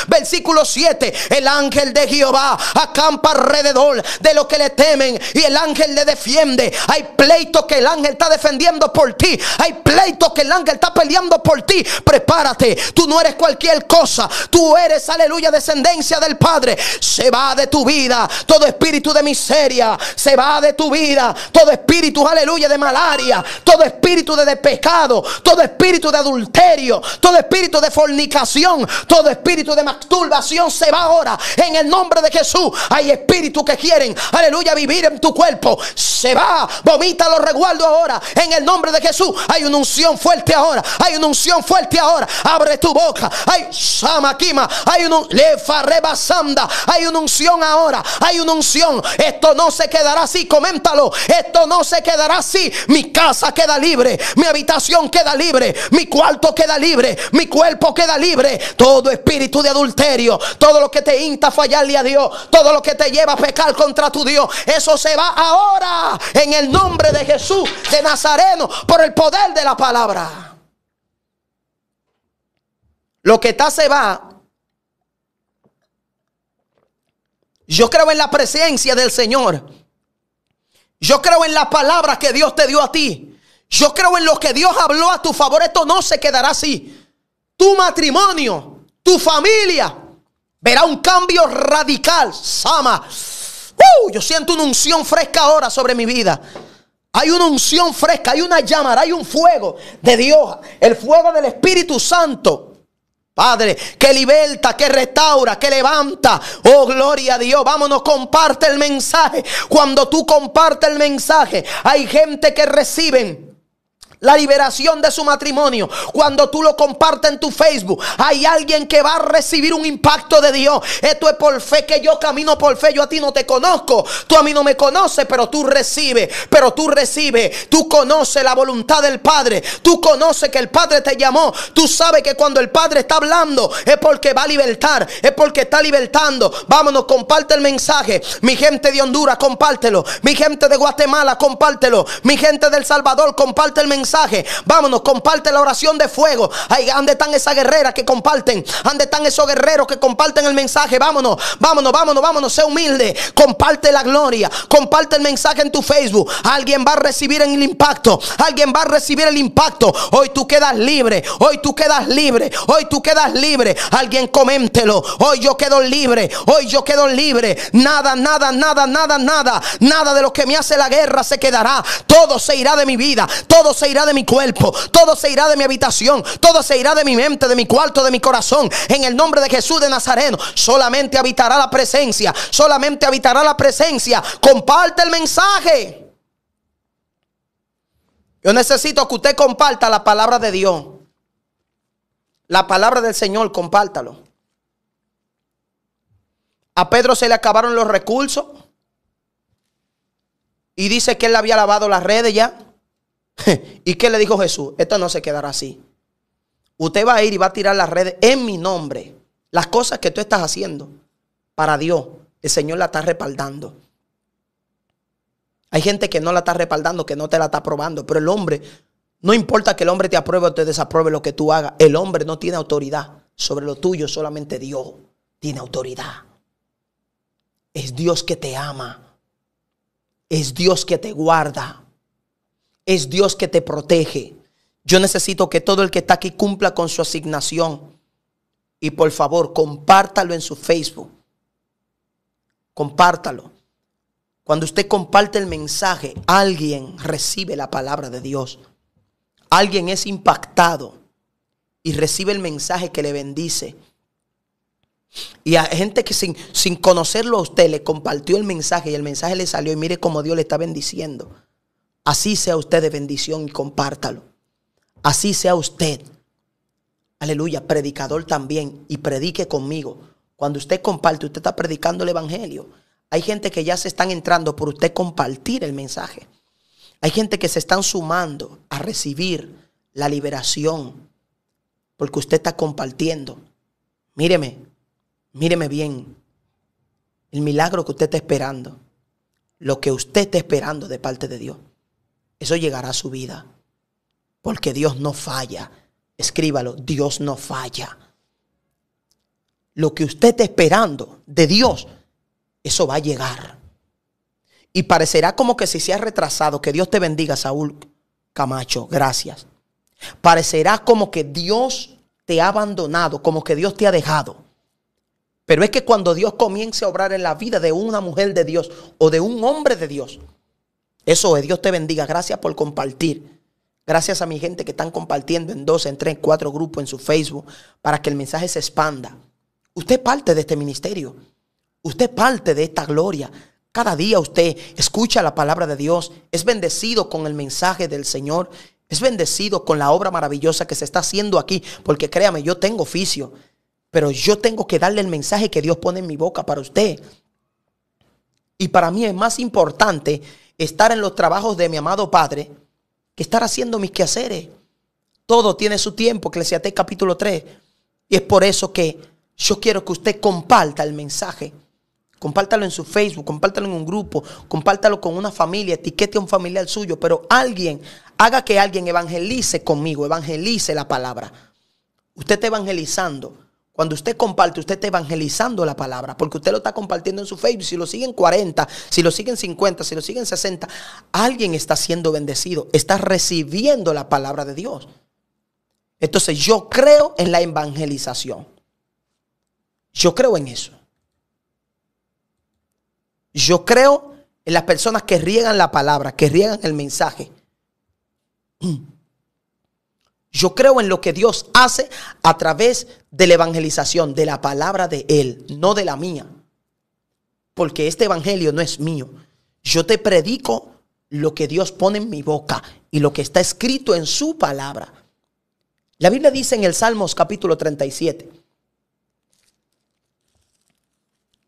versículo 7. El ángel de Jehová acampa alrededor de los que le temen y el ángel le defiende. Hay pleitos que el ángel está defendiendo por ti. Hay pleitos que el ángel está peleando por ti. Prepárate. Tú no eres cualquier cosa. Tú eres, aleluya, descendencia del Padre. Se va de tu vida todo espíritu de miseria. Se va de tu vida todo espíritu, aleluya, de malaria. Todo espíritu de, de pecado. Todo espíritu de adulterio. Todo espíritu de fornicación todo espíritu de masturbación se va ahora. En el nombre de Jesús. Hay espíritus que quieren, aleluya, vivir en tu cuerpo. Se va. Vomita los resguardos ahora. En el nombre de Jesús. Hay una unción fuerte ahora. Hay una unción fuerte ahora. Abre tu boca. Hay Samakima. Hay un Hay una unción ahora. Hay una unción. Esto no se quedará así. Coméntalo. Esto no se quedará así. Mi casa queda libre. Mi habitación queda libre. Mi cuarto queda libre. Mi cuerpo queda libre. Todo todo espíritu de adulterio, todo lo que te insta a fallarle a Dios, todo lo que te lleva a pecar contra tu Dios, eso se va ahora en el nombre de Jesús de Nazareno por el poder de la palabra. Lo que está se va. Yo creo en la presencia del Señor. Yo creo en la palabra que Dios te dio a ti. Yo creo en lo que Dios habló a tu favor. Esto no se quedará así. Tu matrimonio tu familia verá un cambio radical. Sama. Uh, yo siento una unción fresca ahora sobre mi vida. Hay una unción fresca, hay una llama, hay un fuego de Dios, el fuego del Espíritu Santo. Padre, que liberta, que restaura, que levanta. Oh, gloria a Dios. Vámonos, comparte el mensaje. Cuando tú compartes el mensaje, hay gente que reciben la liberación de su matrimonio. Cuando tú lo compartes en tu Facebook, hay alguien que va a recibir un impacto de Dios. Esto es por fe que yo camino por fe. Yo a ti no te conozco. Tú a mí no me conoces, pero tú recibes. Pero tú recibes. Tú conoces la voluntad del Padre. Tú conoces que el Padre te llamó. Tú sabes que cuando el Padre está hablando es porque va a libertar. Es porque está libertando. Vámonos, comparte el mensaje. Mi gente de Honduras, compártelo. Mi gente de Guatemala, compártelo. Mi gente del Salvador, comparte el mensaje Vámonos, comparte la oración de fuego. Ahí, ¿Dónde están esas guerreras que comparten? ¿Dónde están esos guerreros que comparten el mensaje? Vámonos, vámonos, vámonos, vámonos. Sé humilde. Comparte la gloria. Comparte el mensaje en tu Facebook. Alguien va a recibir el impacto. Alguien va a recibir el impacto. Hoy tú quedas libre. Hoy tú quedas libre. Hoy tú quedas libre. Alguien coméntelo. Hoy yo quedo libre. Hoy yo quedo libre. Nada, nada, nada, nada, nada. Nada de lo que me hace la guerra se quedará. Todo se irá de mi vida. Todo se irá de mi cuerpo, todo se irá de mi habitación, todo se irá de mi mente, de mi cuarto, de mi corazón. En el nombre de Jesús de Nazareno, solamente habitará la presencia, solamente habitará la presencia. Comparte el mensaje. Yo necesito que usted comparta la palabra de Dios. La palabra del Señor, compártalo. A Pedro se le acabaron los recursos. Y dice que él había lavado las redes ya. ¿Y qué le dijo Jesús? Esto no se quedará así. Usted va a ir y va a tirar las redes en mi nombre. Las cosas que tú estás haciendo para Dios, el Señor la está respaldando. Hay gente que no la está respaldando, que no te la está aprobando, pero el hombre, no importa que el hombre te apruebe o te desapruebe lo que tú hagas, el hombre no tiene autoridad sobre lo tuyo, solamente Dios tiene autoridad. Es Dios que te ama. Es Dios que te guarda es Dios que te protege. Yo necesito que todo el que está aquí cumpla con su asignación. Y por favor, compártalo en su Facebook. Compártalo. Cuando usted comparte el mensaje, alguien recibe la palabra de Dios. Alguien es impactado y recibe el mensaje que le bendice. Y hay gente que sin, sin conocerlo a usted le compartió el mensaje y el mensaje le salió y mire cómo Dios le está bendiciendo. Así sea usted de bendición y compártalo. Así sea usted, aleluya, predicador también y predique conmigo. Cuando usted comparte, usted está predicando el Evangelio. Hay gente que ya se están entrando por usted compartir el mensaje. Hay gente que se están sumando a recibir la liberación porque usted está compartiendo. Míreme, míreme bien. El milagro que usted está esperando, lo que usted está esperando de parte de Dios. Eso llegará a su vida. Porque Dios no falla. Escríbalo, Dios no falla. Lo que usted está esperando de Dios, eso va a llegar. Y parecerá como que si se ha retrasado, que Dios te bendiga, Saúl Camacho, gracias. Parecerá como que Dios te ha abandonado, como que Dios te ha dejado. Pero es que cuando Dios comience a obrar en la vida de una mujer de Dios o de un hombre de Dios, eso es, Dios te bendiga. Gracias por compartir. Gracias a mi gente que están compartiendo en dos, en tres, cuatro grupos, en su Facebook, para que el mensaje se expanda. Usted parte de este ministerio. Usted parte de esta gloria. Cada día usted escucha la palabra de Dios, es bendecido con el mensaje del Señor, es bendecido con la obra maravillosa que se está haciendo aquí, porque créame, yo tengo oficio, pero yo tengo que darle el mensaje que Dios pone en mi boca para usted. Y para mí es más importante estar en los trabajos de mi amado Padre que estar haciendo mis quehaceres. Todo tiene su tiempo, Eclesiastés capítulo 3. Y es por eso que yo quiero que usted comparta el mensaje. Compártalo en su Facebook, compártalo en un grupo, compártalo con una familia, etiquete a un familiar suyo, pero alguien, haga que alguien evangelice conmigo, evangelice la palabra. Usted está evangelizando cuando usted comparte, usted está evangelizando la palabra, porque usted lo está compartiendo en su Facebook. Si lo siguen 40, si lo siguen 50, si lo siguen 60, alguien está siendo bendecido, está recibiendo la palabra de Dios. Entonces yo creo en la evangelización. Yo creo en eso. Yo creo en las personas que riegan la palabra, que riegan el mensaje. Yo creo en lo que Dios hace a través de la evangelización, de la palabra de Él, no de la mía. Porque este evangelio no es mío. Yo te predico lo que Dios pone en mi boca y lo que está escrito en su palabra. La Biblia dice en el Salmos capítulo 37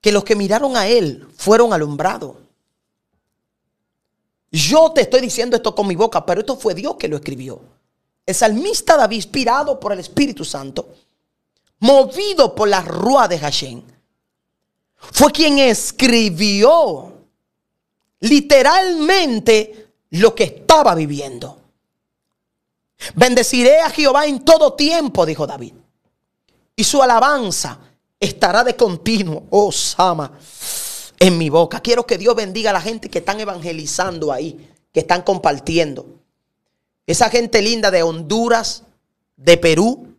que los que miraron a Él fueron alumbrados. Yo te estoy diciendo esto con mi boca, pero esto fue Dios que lo escribió. El salmista David, inspirado por el Espíritu Santo, movido por la rúa de Hashem, fue quien escribió literalmente lo que estaba viviendo. Bendeciré a Jehová en todo tiempo, dijo David. Y su alabanza estará de continuo, oh Sama, en mi boca. Quiero que Dios bendiga a la gente que están evangelizando ahí, que están compartiendo. Esa gente linda de Honduras, de Perú,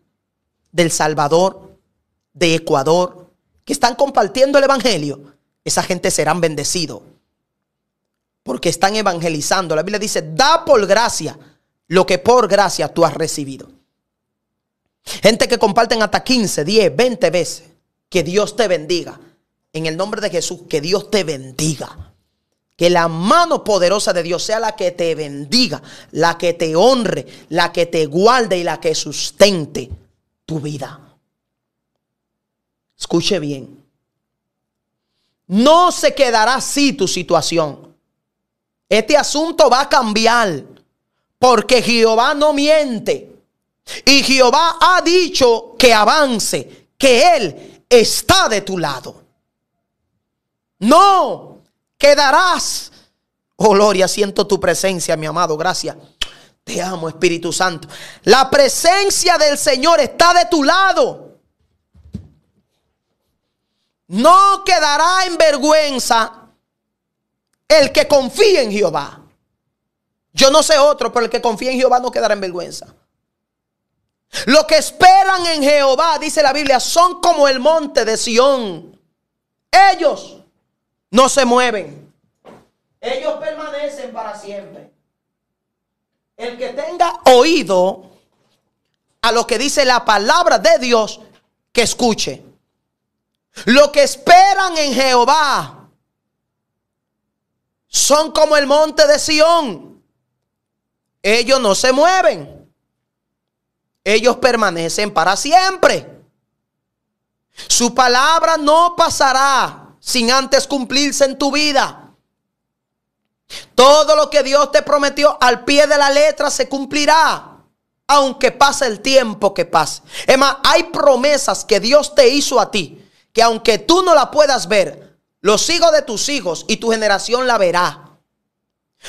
del Salvador, de Ecuador, que están compartiendo el Evangelio, esa gente será bendecidos. Porque están evangelizando. La Biblia dice, da por gracia lo que por gracia tú has recibido. Gente que comparten hasta 15, 10, 20 veces. Que Dios te bendiga. En el nombre de Jesús, que Dios te bendiga. Que la mano poderosa de Dios sea la que te bendiga, la que te honre, la que te guarde y la que sustente tu vida. Escuche bien. No se quedará así tu situación. Este asunto va a cambiar porque Jehová no miente. Y Jehová ha dicho que avance, que Él está de tu lado. No quedarás. Oh, gloria, siento tu presencia, mi amado. Gracias. Te amo, Espíritu Santo. La presencia del Señor está de tu lado. No quedará en vergüenza el que confíe en Jehová. Yo no sé otro, pero el que confía en Jehová no quedará en vergüenza. Los que esperan en Jehová, dice la Biblia, son como el monte de Sión. Ellos no se mueven. Ellos permanecen para siempre. El que tenga oído a lo que dice la palabra de Dios, que escuche. Lo que esperan en Jehová son como el monte de Sión. Ellos no se mueven. Ellos permanecen para siempre. Su palabra no pasará sin antes cumplirse en tu vida. Todo lo que Dios te prometió al pie de la letra se cumplirá. Aunque pase el tiempo que pase. Es más, hay promesas que Dios te hizo a ti. Que aunque tú no la puedas ver, los hijos de tus hijos y tu generación la verá.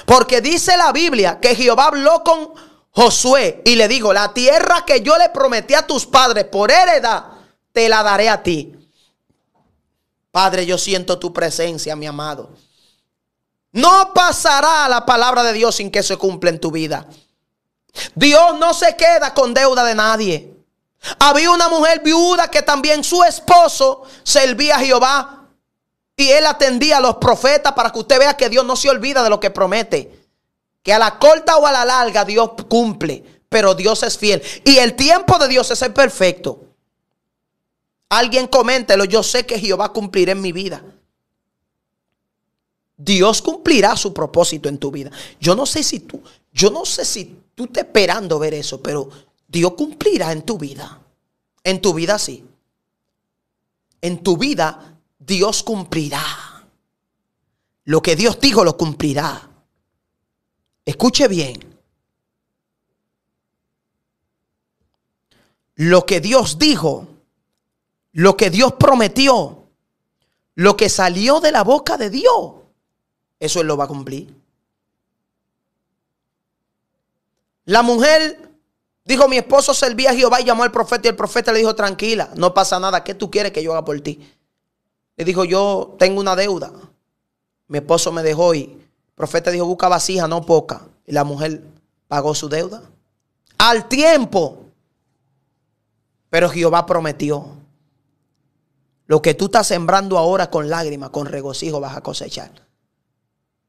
Porque dice la Biblia que Jehová habló con Josué y le dijo, la tierra que yo le prometí a tus padres por heredad, te la daré a ti. Padre, yo siento tu presencia, mi amado. No pasará la palabra de Dios sin que se cumpla en tu vida. Dios no se queda con deuda de nadie. Había una mujer viuda que también su esposo servía a Jehová y él atendía a los profetas para que usted vea que Dios no se olvida de lo que promete. Que a la corta o a la larga Dios cumple, pero Dios es fiel. Y el tiempo de Dios es el perfecto. Alguien coméntelo. Yo sé que Jehová cumplirá en mi vida. Dios cumplirá su propósito en tu vida. Yo no sé si tú, yo no sé si tú te esperando ver eso, pero Dios cumplirá en tu vida. En tu vida sí. En tu vida Dios cumplirá. Lo que Dios dijo lo cumplirá. Escuche bien. Lo que Dios dijo lo que Dios prometió, lo que salió de la boca de Dios, eso Él lo va a cumplir. La mujer dijo, mi esposo servía a Jehová y llamó al profeta y el profeta le dijo, tranquila, no pasa nada, ¿qué tú quieres que yo haga por ti? Le dijo, yo tengo una deuda, mi esposo me dejó y el profeta dijo, busca vasija, no poca. Y la mujer pagó su deuda al tiempo. Pero Jehová prometió lo que tú estás sembrando ahora con lágrimas, con regocijo vas a cosechar.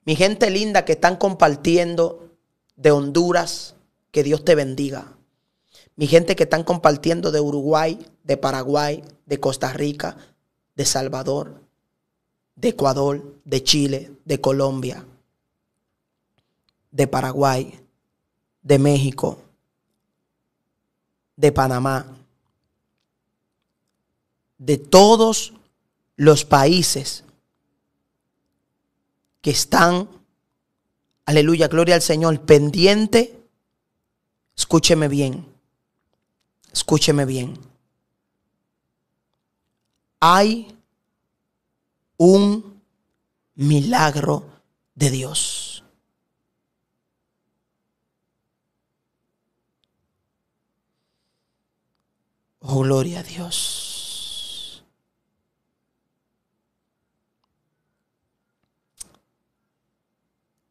Mi gente linda que están compartiendo de Honduras, que Dios te bendiga. Mi gente que están compartiendo de Uruguay, de Paraguay, de Costa Rica, de Salvador, de Ecuador, de Chile, de Colombia, de Paraguay, de México, de Panamá, de todos los países que están, aleluya, gloria al Señor, pendiente. Escúcheme bien, escúcheme bien. Hay un milagro de Dios. Oh, gloria a Dios.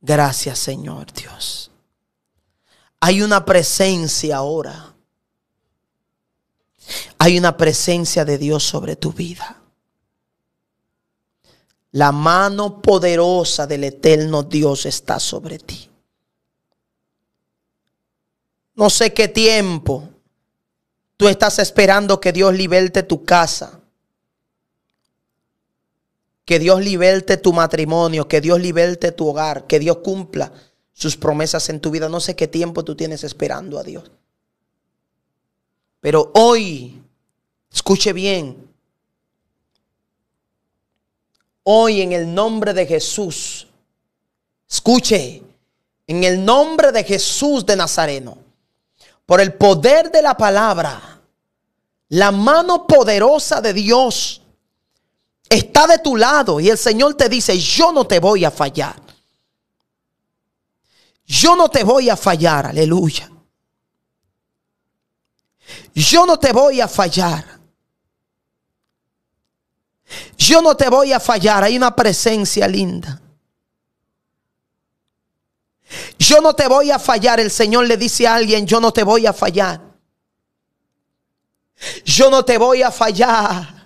Gracias, Señor Dios. Hay una presencia ahora. Hay una presencia de Dios sobre tu vida. La mano poderosa del eterno Dios está sobre ti. No sé qué tiempo tú estás esperando que Dios liberte tu casa. Que Dios liberte tu matrimonio, que Dios liberte tu hogar, que Dios cumpla sus promesas en tu vida. No sé qué tiempo tú tienes esperando a Dios. Pero hoy, escuche bien, hoy en el nombre de Jesús, escuche, en el nombre de Jesús de Nazareno, por el poder de la palabra, la mano poderosa de Dios, está de tu lado y el Señor te dice, yo no te voy a fallar. Yo no te voy a fallar, aleluya. Yo no te voy a fallar. Yo no te voy a fallar. Hay una presencia linda. Yo no te voy a fallar. El Señor le dice a alguien, yo no te voy a fallar. Yo no te voy a fallar.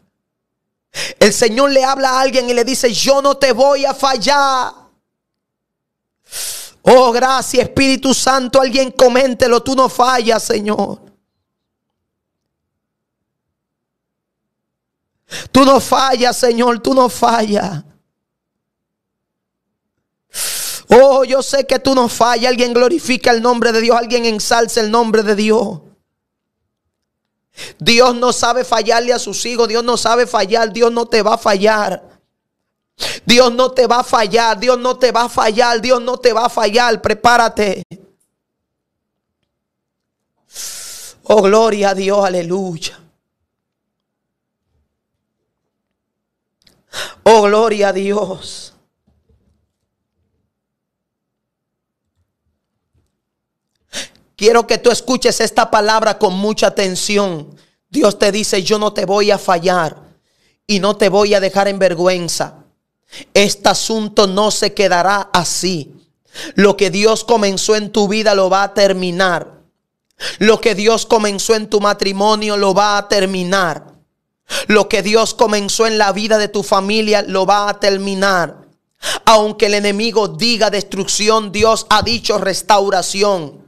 El Señor le habla a alguien y le dice, yo no te voy a fallar. Oh, gracias Espíritu Santo, alguien coméntelo, tú no fallas, Señor. Tú no fallas, Señor, tú no fallas. Oh, yo sé que tú no fallas. Alguien glorifica el nombre de Dios, alguien ensalza el nombre de Dios. Dios no sabe fallarle a sus hijos, Dios no sabe fallar, Dios no te va a fallar. Dios no te va a fallar, Dios no te va a fallar, Dios no te va a fallar, prepárate. Oh, gloria a Dios, aleluya. Oh, gloria a Dios. Quiero que tú escuches esta palabra con mucha atención. Dios te dice, yo no te voy a fallar y no te voy a dejar en vergüenza. Este asunto no se quedará así. Lo que Dios comenzó en tu vida lo va a terminar. Lo que Dios comenzó en tu matrimonio lo va a terminar. Lo que Dios comenzó en la vida de tu familia lo va a terminar. Aunque el enemigo diga destrucción, Dios ha dicho restauración.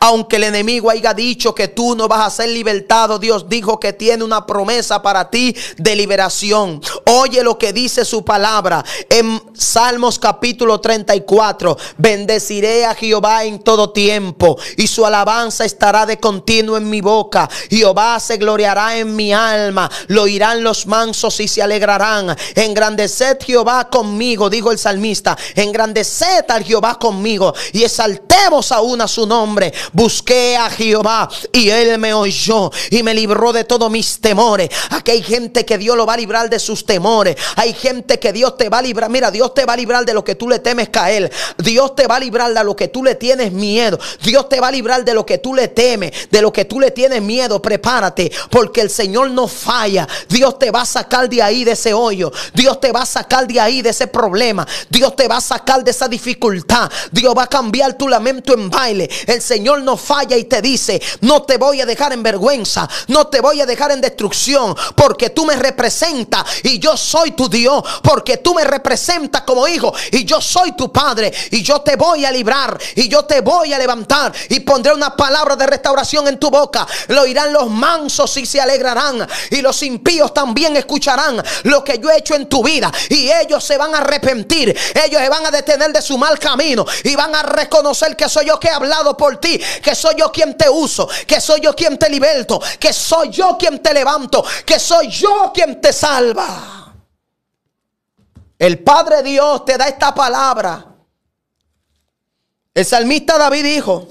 Aunque el enemigo haya dicho que tú no vas a ser libertado, Dios dijo que tiene una promesa para ti de liberación. Oye lo que dice su palabra en Salmos capítulo 34. Bendeciré a Jehová en todo tiempo y su alabanza estará de continuo en mi boca. Jehová se gloriará en mi alma. Lo irán los mansos y se alegrarán. Engrandeced Jehová conmigo, dijo el salmista. Engrandeced al Jehová conmigo y exaltemos aún a su nombre busqué a Jehová y él me oyó y me libró de todos mis temores. Aquí hay gente que Dios lo va a librar de sus temores. Hay gente que Dios te va a librar. Mira, Dios te va a librar de lo que tú le temes caer. Dios te va a librar de lo que tú le tienes miedo. Dios te va a librar de lo que tú le temes, de lo que tú le tienes miedo. Prepárate porque el Señor no falla. Dios te va a sacar de ahí, de ese hoyo. Dios te va a sacar de ahí, de ese problema. Dios te va a sacar de esa dificultad. Dios va a cambiar tu lamento en baile. El Señor Señor no falla y te dice, no te voy a dejar en vergüenza, no te voy a dejar en destrucción, porque tú me representas y yo soy tu Dios, porque tú me representas como hijo y yo soy tu padre y yo te voy a librar y yo te voy a levantar y pondré una palabra de restauración en tu boca. Lo oirán los mansos y se alegrarán y los impíos también escucharán lo que yo he hecho en tu vida y ellos se van a arrepentir, ellos se van a detener de su mal camino y van a reconocer que soy yo que he hablado por ti que soy yo quien te uso, que soy yo quien te liberto, que soy yo quien te levanto, que soy yo quien te salva. El Padre Dios te da esta palabra. El salmista David dijo,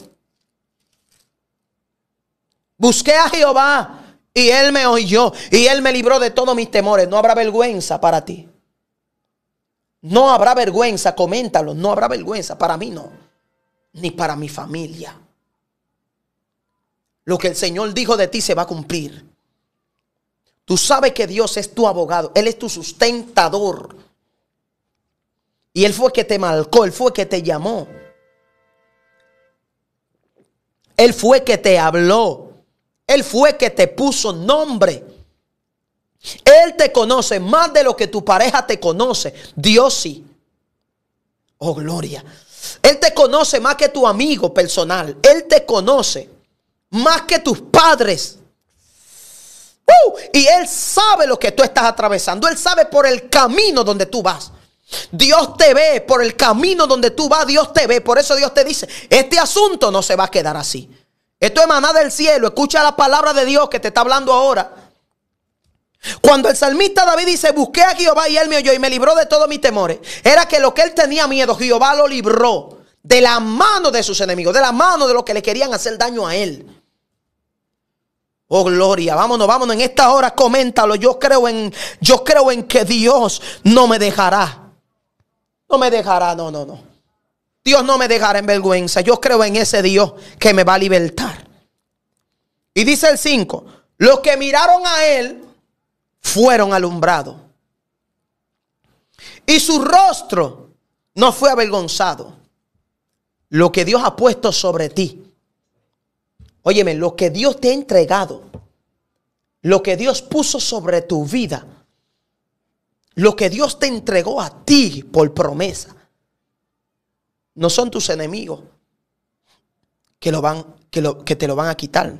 busqué a Jehová y él me oyó y él me libró de todos mis temores. No habrá vergüenza para ti. No habrá vergüenza, coméntalo, no habrá vergüenza para mí no, ni para mi familia. Lo que el Señor dijo de ti se va a cumplir. Tú sabes que Dios es tu abogado, Él es tu sustentador. Y Él fue el que te marcó, Él fue el que te llamó. Él fue que te habló. Él fue que te puso nombre. Él te conoce más de lo que tu pareja te conoce. Dios sí. Oh, gloria. Él te conoce más que tu amigo personal. Él te conoce más que tus padres. ¡Uh! y Él sabe lo que tú estás atravesando. Él sabe por el camino donde tú vas. Dios te ve por el camino donde tú vas. Dios te ve. Por eso Dios te dice, este asunto no se va a quedar así. Esto es maná del cielo. Escucha la palabra de Dios que te está hablando ahora. Cuando el salmista David dice, busqué a Jehová y él me oyó y me libró de todos mis temores, era que lo que él tenía miedo, Jehová lo libró de la mano de sus enemigos, de la mano de los que le querían hacer daño a él. Oh gloria, vámonos, vámonos en esta hora, coméntalo. Yo creo en yo creo en que Dios no me dejará. No me dejará, no, no, no. Dios no me dejará en vergüenza. Yo creo en ese Dios que me va a libertar. Y dice el 5, los que miraron a él fueron alumbrados. Y su rostro no fue avergonzado. Lo que Dios ha puesto sobre ti Óyeme, lo que Dios te ha entregado, lo que Dios puso sobre tu vida, lo que Dios te entregó a ti por promesa, no son tus enemigos que, lo van, que, lo, que te lo van a quitar.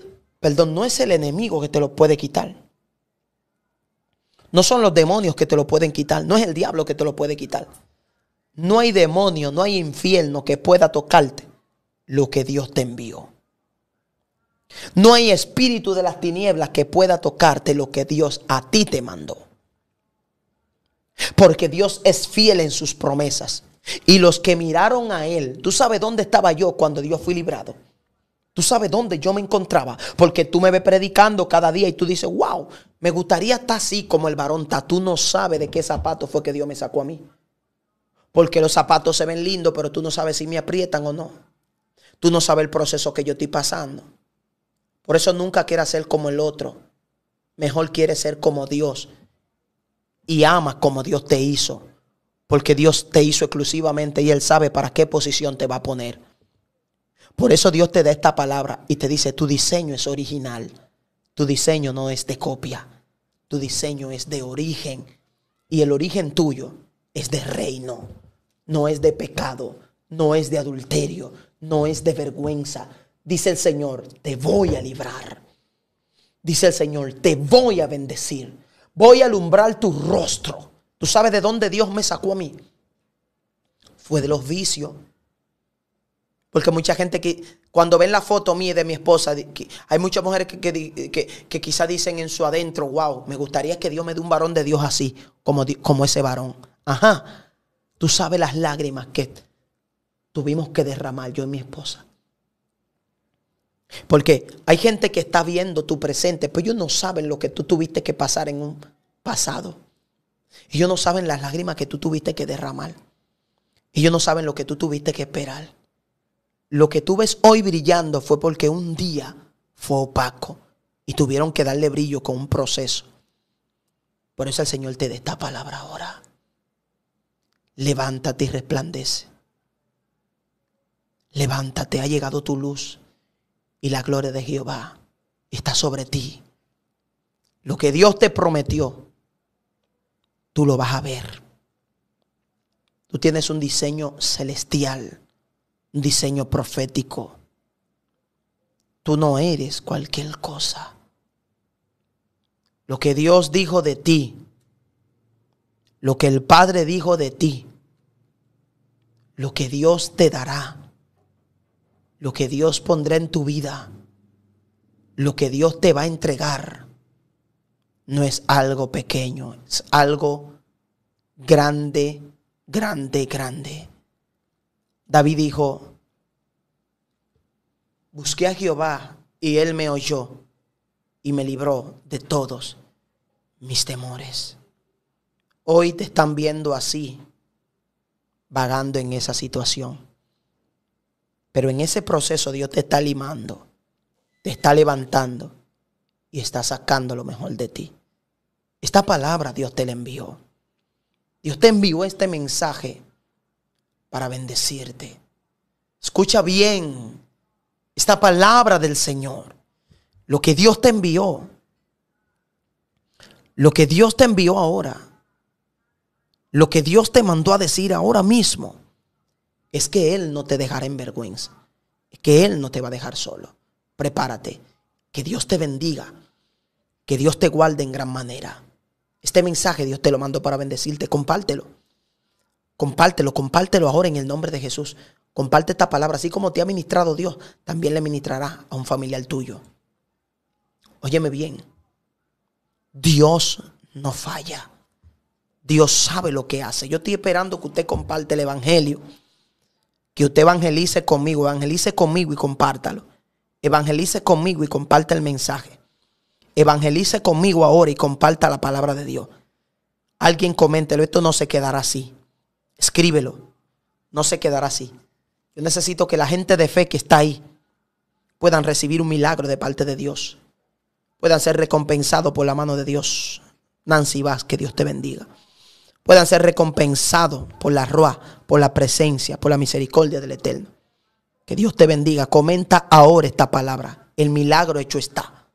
Perdón, no es el enemigo que te lo puede quitar. No son los demonios que te lo pueden quitar. No es el diablo que te lo puede quitar. No hay demonio, no hay infierno que pueda tocarte lo que Dios te envió. No hay espíritu de las tinieblas que pueda tocarte lo que Dios a ti te mandó. Porque Dios es fiel en sus promesas. Y los que miraron a Él, tú sabes dónde estaba yo cuando Dios fui librado. Tú sabes dónde yo me encontraba. Porque tú me ves predicando cada día y tú dices, wow, me gustaría estar así como el varón Tú no sabes de qué zapato fue que Dios me sacó a mí. Porque los zapatos se ven lindos, pero tú no sabes si me aprietan o no. Tú no sabes el proceso que yo estoy pasando. Por eso nunca quieras ser como el otro. Mejor quieres ser como Dios. Y ama como Dios te hizo. Porque Dios te hizo exclusivamente y Él sabe para qué posición te va a poner. Por eso Dios te da esta palabra y te dice, tu diseño es original. Tu diseño no es de copia. Tu diseño es de origen. Y el origen tuyo es de reino. No es de pecado. No es de adulterio. No es de vergüenza Dice el Señor, te voy a librar. Dice el Señor, te voy a bendecir. Voy a alumbrar tu rostro. ¿Tú sabes de dónde Dios me sacó a mí? Fue de los vicios. Porque mucha gente que cuando ven la foto mía de mi esposa, hay muchas mujeres que, quizá dicen en su adentro, wow, me gustaría que Dios me dé un varón de Dios así, como, como ese varón. Ajá, tú sabes las lágrimas que tuvimos que derramar yo y mi esposa. Porque hay gente que está viendo tu presente, pero ellos no saben lo que tú tuviste que pasar en un pasado. Ellos no saben las lágrimas que tú tuviste que derramar. Ellos no saben lo que tú tuviste que esperar. Lo que tú ves hoy brillando fue porque un día fue opaco y tuvieron que darle brillo con un proceso. Por eso el Señor te da esta palabra ahora. Levántate y resplandece. Levántate, ha llegado tu luz y la gloria de Jehová está sobre ti. Lo que Dios te prometió, tú lo vas a ver. Tú tienes un diseño celestial, un diseño profético. Tú no eres cualquier cosa. Lo que Dios dijo de ti, lo que el Padre dijo de ti, lo que Dios te dará lo que Dios pondrá en tu vida, lo que Dios te va a entregar, no es algo pequeño, es algo grande, grande, grande. David dijo, busqué a Jehová y él me oyó y me libró de todos mis temores. Hoy te están viendo así, vagando en esa situación. Pero en ese proceso Dios te está limando, te está levantando y está sacando lo mejor de ti. Esta palabra Dios te la envió. Dios te envió este mensaje para bendecirte. Escucha bien esta palabra del Señor. Lo que Dios te envió. Lo que Dios te envió ahora. Lo que Dios te mandó a decir ahora mismo es que Él no te dejará en vergüenza, es que Él no te va a dejar solo. Prepárate, que Dios te bendiga, que Dios te guarde en gran manera. Este mensaje Dios te lo mando para bendecirte, compártelo. Compártelo, compártelo ahora en el nombre de Jesús. Comparte esta palabra, así como te ha ministrado Dios, también le ministrará a un familiar tuyo. Óyeme bien, Dios no falla. Dios sabe lo que hace. Yo estoy esperando que usted comparte el Evangelio que usted evangelice conmigo, evangelice conmigo y compártalo. Evangelice conmigo y comparta el mensaje. Evangelice conmigo ahora y comparta la palabra de Dios. Alguien coméntelo, esto no se quedará así. Escríbelo, no se quedará así. Yo necesito que la gente de fe que está ahí puedan recibir un milagro de parte de Dios, puedan ser recompensados por la mano de Dios. Nancy Vaz, que Dios te bendiga puedan ser recompensados por la roa, por la presencia, por la misericordia del Eterno. Que Dios te bendiga. Comenta ahora esta palabra. El milagro hecho está.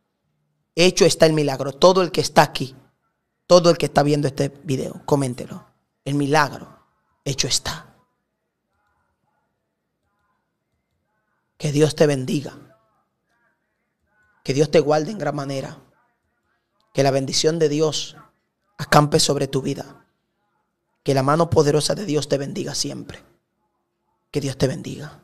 Hecho está el milagro. Todo el que está aquí, todo el que está viendo este video, coméntelo. El milagro hecho está. Que Dios te bendiga. Que Dios te guarde en gran manera. Que la bendición de Dios acampe sobre tu vida. Que la mano poderosa de Dios te bendiga siempre. Que Dios te bendiga.